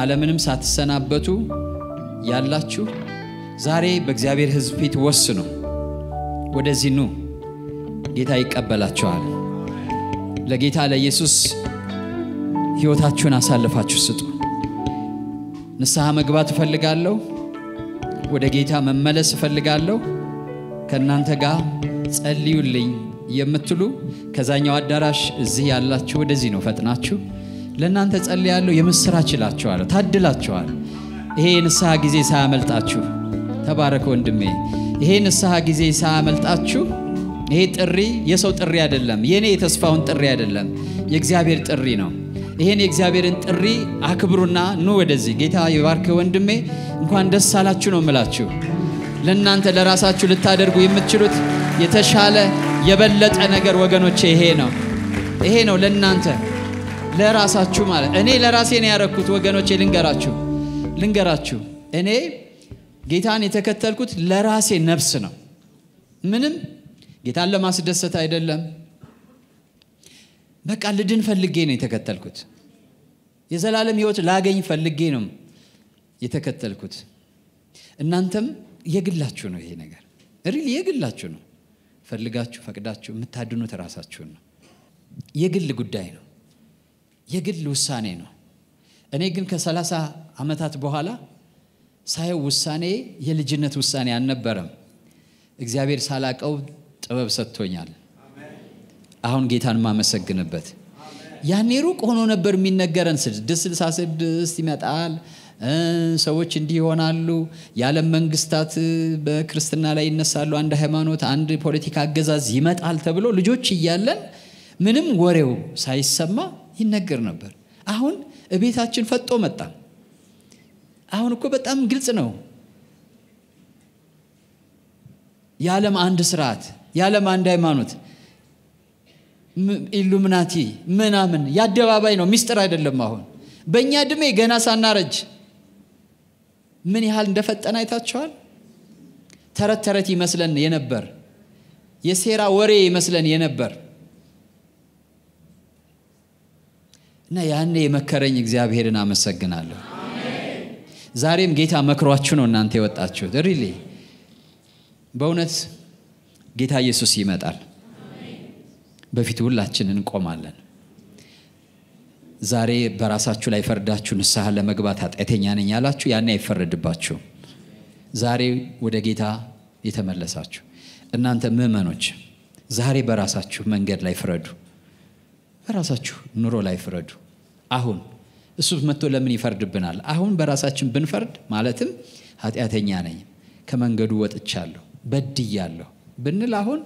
ዓለምንም ሳትሰናበቱ ያላችሁ ዛሬ በእግዚአብሔር ሕዝብ ፊት ወስኑ። ወደዚህ ኑ፣ ጌታ ይቀበላችኋል። ለጌታ ለኢየሱስ ሕይወታችሁን አሳልፋችሁ ስጡ። ንስሐ መግባት እፈልጋለሁ፣ ወደ ጌታ መመለስ እፈልጋለሁ፣ ከእናንተ ጋር ጸልዩልኝ የምትሉ ከዛኛው አዳራሽ እዚህ ያላችሁ ወደዚህ ነው ፈጥናችሁ ለእናንተ ጸልያለሁ። የምስራች እላችኋለሁ፣ ታድላችኋል። ይሄ የንስሐ ጊዜ ሳያመልጣችሁ፣ ተባረከ ወንድሜ። ይሄ ንስሐ ጊዜ ሳያመልጣችሁ። ይሄ ጥሪ የሰው ጥሪ አይደለም፣ የእኔ የተስፋውን ጥሪ አይደለም፣ የእግዚአብሔር ጥሪ ነው። ይሄን የእግዚአብሔርን ጥሪ አክብሩና ኑ ወደዚህ። ጌታ የባርክ ወንድሜ፣ እንኳን ደስ አላችሁ ነው የምላችሁ። ለእናንተ ለራሳችሁ ልታደርጉ የምትችሉት የተሻለ የበለጠ ነገር ወገኖቼ፣ ይሄ ነው ይሄ ነው ለእናንተ ለራሳችሁ ማለት እኔ ለራሴ ነው ያረኩት ወገኖቼ ልንገራችሁ ልንገራችሁ እኔ ጌታን የተከተልኩት ለራሴ ነፍስ ነው ምንም ጌታን ለማስደሰት አይደለም በቃ ልድን ፈልጌ ነው የተከተልኩት የዘላለም ህይወት ላገኝ ፈልጌ ነው የተከተልኩት እናንተም የግላችሁ ነው ይሄ ነገር ሪል የግላችሁ ነው ፈልጋችሁ ፈቅዳችሁ የምታድኑት ራሳችሁን ነው የግል ጉዳይ ነው የግል ውሳኔ ነው እኔ ግን ከሰላሳ ዓመታት በኋላ ሳየው ውሳኔ የልጅነት ውሳኔ አልነበረም እግዚአብሔር ሳላቀው ጥበብ ሰጥቶኛል አሁን ጌታን ማመሰግንበት ያኔ ሩቅ ሆኖ ነበር የሚነገረን ስድስት ስድስት ይመጣል ሰዎች እንዲህ ይሆናሉ የዓለም መንግስታት በክርስትና ላይ ይነሳሉ አንድ ሃይማኖት አንድ ፖለቲካ አገዛዝ ይመጣል ተብሎ ልጆች እያለን ምንም ወሬው ሳይሰማ ይነገር ነበር። አሁን እቤታችን ፈጦ መጣ። አሁን እኮ በጣም ግልጽ ነው። የዓለም አንድ ስርዓት፣ የዓለም አንድ ሃይማኖት፣ ኢሉምናቲ ምናምን የአደባባይ ነው፣ ሚስጥር አይደለም። አሁን በእኛ እድሜ ገና ሳናረጅ ምን ያህል እንደፈጠነ አይታችኋል። ተረት ተረት ይመስለን የነበር የሴራ ወሬ ይመስለን የነበር እና ያኔ የመከረኝ እግዚአብሔርን አመሰግናለሁ። ዛሬም ጌታ መክሯችሁ ነው እናንተ የወጣችሁት። ሪሊ በእውነት ጌታ ኢየሱስ ይመጣል። በፊት ሁላችን እንቆማለን። ዛሬ በራሳችሁ ላይ ፈርዳችሁ ንስሐ ለመግባት አጠተኛ ነኝ ያላችሁ ያኔ አይፈረድባችሁም። ዛሬ ወደ ጌታ የተመለሳችሁ እናንተ ምእመኖች ዛሬ በራሳችሁ መንገድ ላይ ፍረዱ። በራሳችሁ ኑሮ ላይ ፍረዱ አሁን እሱ መጥቶ ለምን ይፈርድብናል አሁን በራሳችን ብንፈርድ ማለትም ኃጢአተኛ ነኝ ከመንገዱ ወጥቻለሁ በድያለሁ ብንል አሁን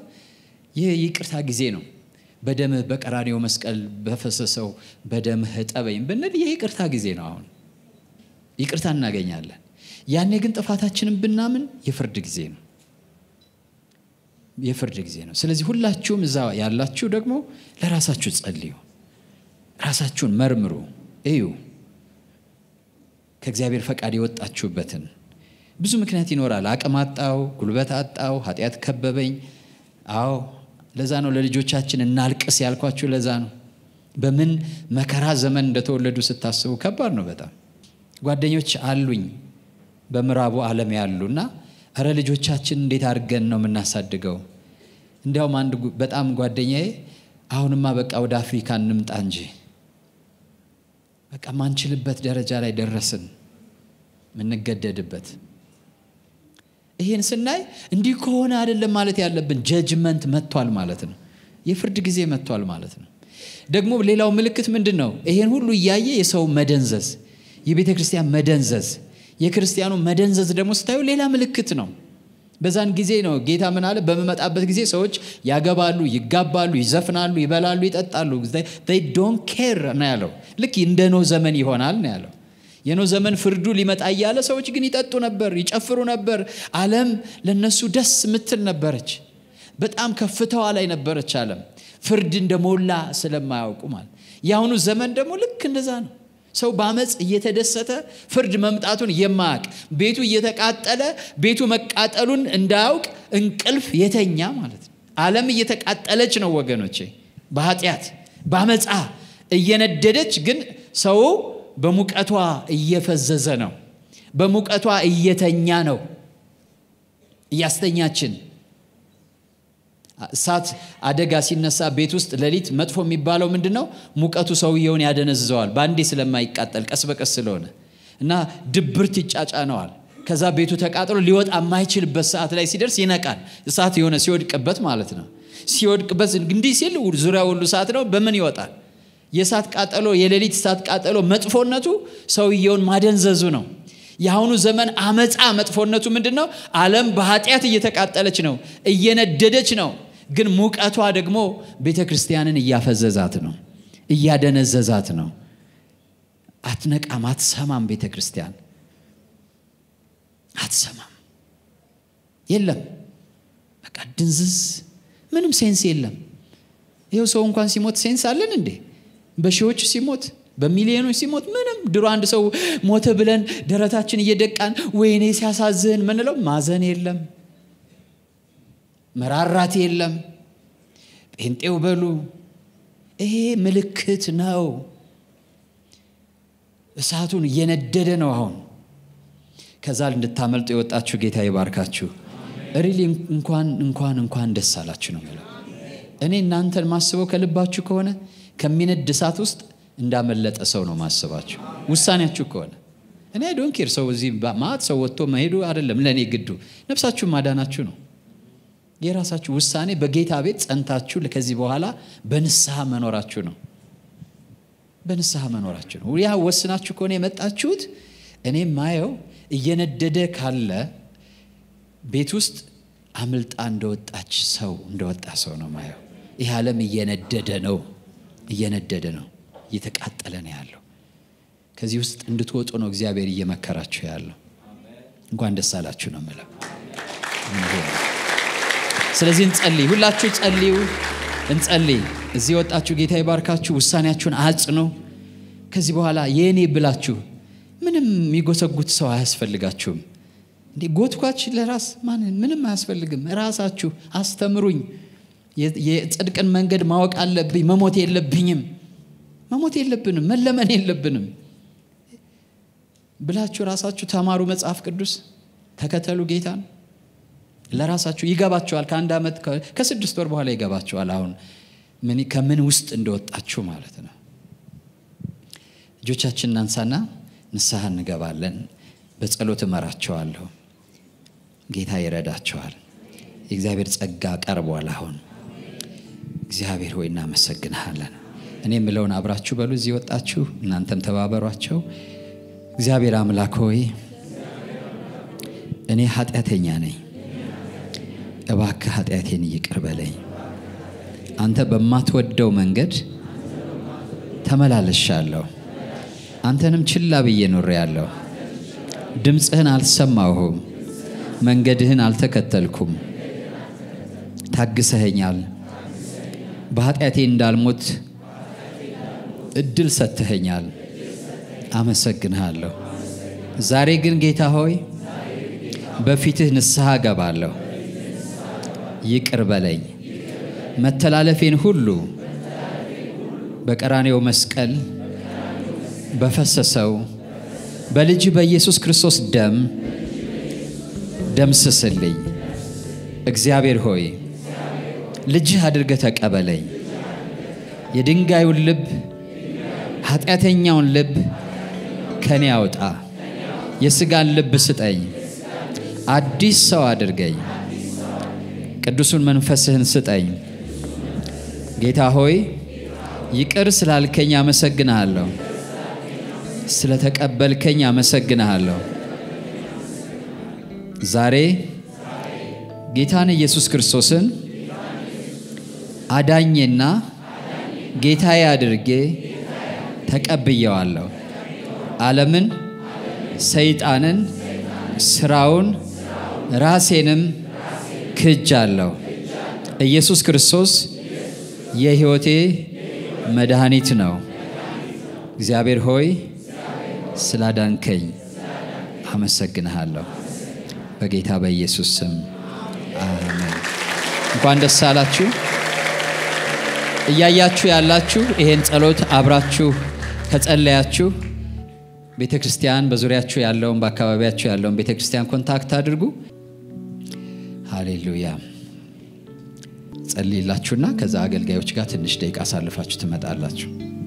ይህ ይቅርታ ጊዜ ነው በደምህ በቀራኔው መስቀል በፈሰሰው በደምህ እጠበኝ ብንል ይህ ይቅርታ ጊዜ ነው አሁን ይቅርታ እናገኛለን ያኔ ግን ጥፋታችንን ብናምን የፍርድ ጊዜ ነው የፍርድ ጊዜ ነው ስለዚህ ሁላችሁም እዛ ያላችሁ ደግሞ ለራሳችሁ ጸልዩ ራሳችሁን መርምሩ እዩ ከእግዚአብሔር ፈቃድ የወጣችሁበትን ብዙ ምክንያት ይኖራል አቅም አጣው ጉልበት አጣው ኃጢአት ከበበኝ አዎ ለዛ ነው ለልጆቻችን እናልቅስ ያልኳችሁ ለዛ ነው በምን መከራ ዘመን እንደተወለዱ ስታስቡ ከባድ ነው በጣም ጓደኞች አሉኝ በምዕራቡ ዓለም ያሉና። እረ ልጆቻችን እንዴት አድርገን ነው የምናሳድገው? እንዲያውም አንድ በጣም ጓደኛዬ አሁንማ በቃ ወደ አፍሪካ እንምጣ እንጂ በቃ ማንችልበት ደረጃ ላይ ደረስን፣ ምንገደድበት ይህን ስናይ እንዲህ ከሆነ አይደለም ማለት ያለብን፣ ጀጅመንት መጥቷል ማለት ነው። የፍርድ ጊዜ መጥቷል ማለት ነው። ደግሞ ሌላው ምልክት ምንድን ነው? ይሄን ሁሉ እያየ የሰው መደንዘዝ፣ የቤተ ክርስቲያን መደንዘዝ የክርስቲያኑ መደንዘዝ ደግሞ ስታዩ ሌላ ምልክት ነው። በዛን ጊዜ ነው ጌታ ምን አለ? በምመጣበት ጊዜ ሰዎች ያገባሉ፣ ይጋባሉ፣ ይዘፍናሉ፣ ይበላሉ፣ ይጠጣሉ ዶን ኬር ነው ያለው። ልክ እንደ ኖ ዘመን ይሆናል ነው ያለው። የኖ ዘመን ፍርዱ ሊመጣ እያለ ሰዎች ግን ይጠጡ ነበር፣ ይጨፍሩ ነበር። አለም ለነሱ ደስ ምትል ነበረች። በጣም ከፍታዋ ላይ ነበረች አለም። ፍርድ እንደሞላ ስለማያውቁ ማለት። የአሁኑ ዘመን ደግሞ ልክ እንደዛ ነው። ሰው በአመፅ እየተደሰተ ፍርድ መምጣቱን የማያውቅ ቤቱ እየተቃጠለ ቤቱ መቃጠሉን እንዳያውቅ እንቅልፍ የተኛ ማለት ነው። ዓለም እየተቃጠለች ነው ወገኖቼ፣ በኃጢአት በአመፃ እየነደደች ግን ሰው በሙቀቷ እየፈዘዘ ነው። በሙቀቷ እየተኛ ነው። እያስተኛችን እሳት አደጋ ሲነሳ ቤት ውስጥ ሌሊት መጥፎ የሚባለው ምንድን ነው? ሙቀቱ ሰውየውን ያደነዝዘዋል፣ በአንዴ ስለማይቃጠል ቀስ በቀስ ስለሆነ እና ድብርት ይጫጫነዋል። ከዛ ቤቱ ተቃጥሎ ሊወጣ የማይችልበት ሰዓት ላይ ሲደርስ ይነቃል። እሳት የሆነ ሲወድቅበት ማለት ነው። ሲወድቅበት እንዲህ ሲል ዙሪያ ሁሉ እሳት ነው። በምን ይወጣል? የእሳት ቃጠሎ፣ የሌሊት እሳት ቃጠሎ መጥፎነቱ ሰውየውን ማደንዘዙ ነው። የአሁኑ ዘመን አመፃ መጥፎነቱ ምንድን ነው? ዓለም በኃጢአት እየተቃጠለች ነው፣ እየነደደች ነው። ግን ሙቀቷ ደግሞ ቤተ ክርስቲያንን እያፈዘዛት ነው፣ እያደነዘዛት ነው። አትነቃም፣ አትሰማም። ቤተ ክርስቲያን አትሰማም። የለም በቃ ድንዝዝ፣ ምንም ሴንስ የለም። ይኸው ሰው እንኳን ሲሞት ሴንስ አለን እንዴ? በሺዎች ሲሞት በሚሊዮኖች ሲሞት ምንም ድሮ አንድ ሰው ሞተ ብለን ደረታችን እየደቃን ወይኔ ሲያሳዝን ምንለው ማዘን የለም መራራት የለም ጴንጤው በሉ ይሄ ምልክት ነው እሳቱን እየነደደ ነው አሁን ከዛ እንድታመልጡ የወጣችሁ ጌታ ይባርካችሁ ሪሊ እንኳን እንኳን እንኳን ደስ አላችሁ ነው ለ እኔ እናንተን ማስበው ከልባችሁ ከሆነ ከሚነድ እሳት ውስጥ እንዳመለጠ ሰው ነው ማስባችሁ ውሳኔያችሁ ከሆነ እኔ ዶንኬር ሰው እዚህ ማት ሰው ወጥቶ መሄዱ አይደለም ለእኔ ግዱ ነብሳችሁ ማዳናችሁ ነው የራሳችሁ ውሳኔ በጌታ ቤት ጸንታችሁ ከዚህ በኋላ በንስሐ መኖራችሁ ነው በንስሐ መኖራችሁ ነው ያ ወስናችሁ ከሆነ የመጣችሁት እኔ ማየው እየነደደ ካለ ቤት ውስጥ አምልጣ እንደወጣች ሰው እንደወጣ ሰው ነው ማየው ይህ ዓለም እየነደደ ነው እየነደደ ነው እየተቃጠለ ነው ያለው ከዚህ ውስጥ እንድትወጡ ነው እግዚአብሔር እየመከራችሁ ያለው እንኳን ደስ አላችሁ ነው ምለው ስለዚህ እንጸልይ ሁላችሁ ጸልዩ እንጸልይ እዚህ ወጣችሁ ጌታ ይባርካችሁ ውሳኔያችሁን አጽኑ ከዚህ በኋላ የእኔ ብላችሁ ምንም የሚጎሰጉት ሰው አያስፈልጋችሁም እንዴ ጎትኳች ለራስ ማን ምንም አያስፈልግም ራሳችሁ አስተምሩኝ የጽድቅን መንገድ ማወቅ አለብኝ መሞት የለብኝም መሞት የለብንም መለመን የለብንም ብላችሁ ራሳችሁ ተማሩ መጽሐፍ ቅዱስ ተከተሉ ጌታን ለራሳችሁ ይገባችኋል። ከአንድ ዓመት ከስድስት ወር በኋላ ይገባችኋል። አሁን ምን ከምን ውስጥ እንደወጣችሁ ማለት ነው። እጆቻችን እናንሳና ንስሐ እንገባለን። በጸሎት እመራቸዋለሁ። ጌታ ይረዳቸዋል። የእግዚአብሔር ጸጋ ቀርቧል። አሁን እግዚአብሔር ሆይ እናመሰግንሃለን። እኔ የምለውን አብራችሁ በሉ። እዚህ ወጣችሁ እናንተም ተባበሯቸው። እግዚአብሔር አምላክ ሆይ እኔ ኃጢአተኛ ነኝ። እባክህ ኃጢአቴን ይቅር በለኝ። አንተ በማትወደው መንገድ ተመላለሻለሁ። አንተንም ችላ ብዬ ያለሁ ድምፅህን አልሰማሁም፣ መንገድህን አልተከተልኩም። ታግሰኸኛል፣ በኃጢአቴ እንዳልሞት እድል ሰጥተኸኛል። አመሰግንሃለሁ። ዛሬ ግን ጌታ ሆይ በፊትህ ንስሐ ገባለሁ። ይቅር በለኝ፣ መተላለፌን ሁሉ በቀራኔው መስቀል በፈሰሰው በልጅ በኢየሱስ ክርስቶስ ደም ደምስስልኝ። እግዚአብሔር ሆይ ልጅህ አድርገ ተቀበለኝ። የድንጋዩን ልብ ኃጢአተኛውን ልብ ከኔ አውጣ፣ የሥጋን ልብ ስጠኝ፣ አዲስ ሰው አድርገኝ። ቅዱሱን መንፈስህን ስጠኝ። ጌታ ሆይ ይቅር ስላልከኝ አመሰግንሃለሁ፣ ስለተቀበልከኝ አመሰግንሃለሁ። ዛሬ ጌታን ኢየሱስ ክርስቶስን አዳኜና ጌታዬ አድርጌ ተቀብየዋለሁ። ዓለምን፣ ሰይጣንን፣ ስራውን፣ ራሴንም ክጃለሁ። ኢየሱስ ክርስቶስ የህይወቴ መድኃኒት ነው። እግዚአብሔር ሆይ ስላዳንከኝ አመሰግንሃለሁ። በጌታ በኢየሱስ ስም አሜን። እንኳን ደስ አላችሁ። እያያችሁ ያላችሁ ይሄን ጸሎት አብራችሁ ከጸለያችሁ ቤተ ክርስቲያን በዙሪያችሁ ያለውን በአካባቢያችሁ ያለውን ቤተ ክርስቲያን ኮንታክት አድርጉ። ሃሌሉያ ጸልይላችሁና ከዛ አገልጋዮች ጋር ትንሽ ደቂቃ አሳልፋችሁ ትመጣላችሁ።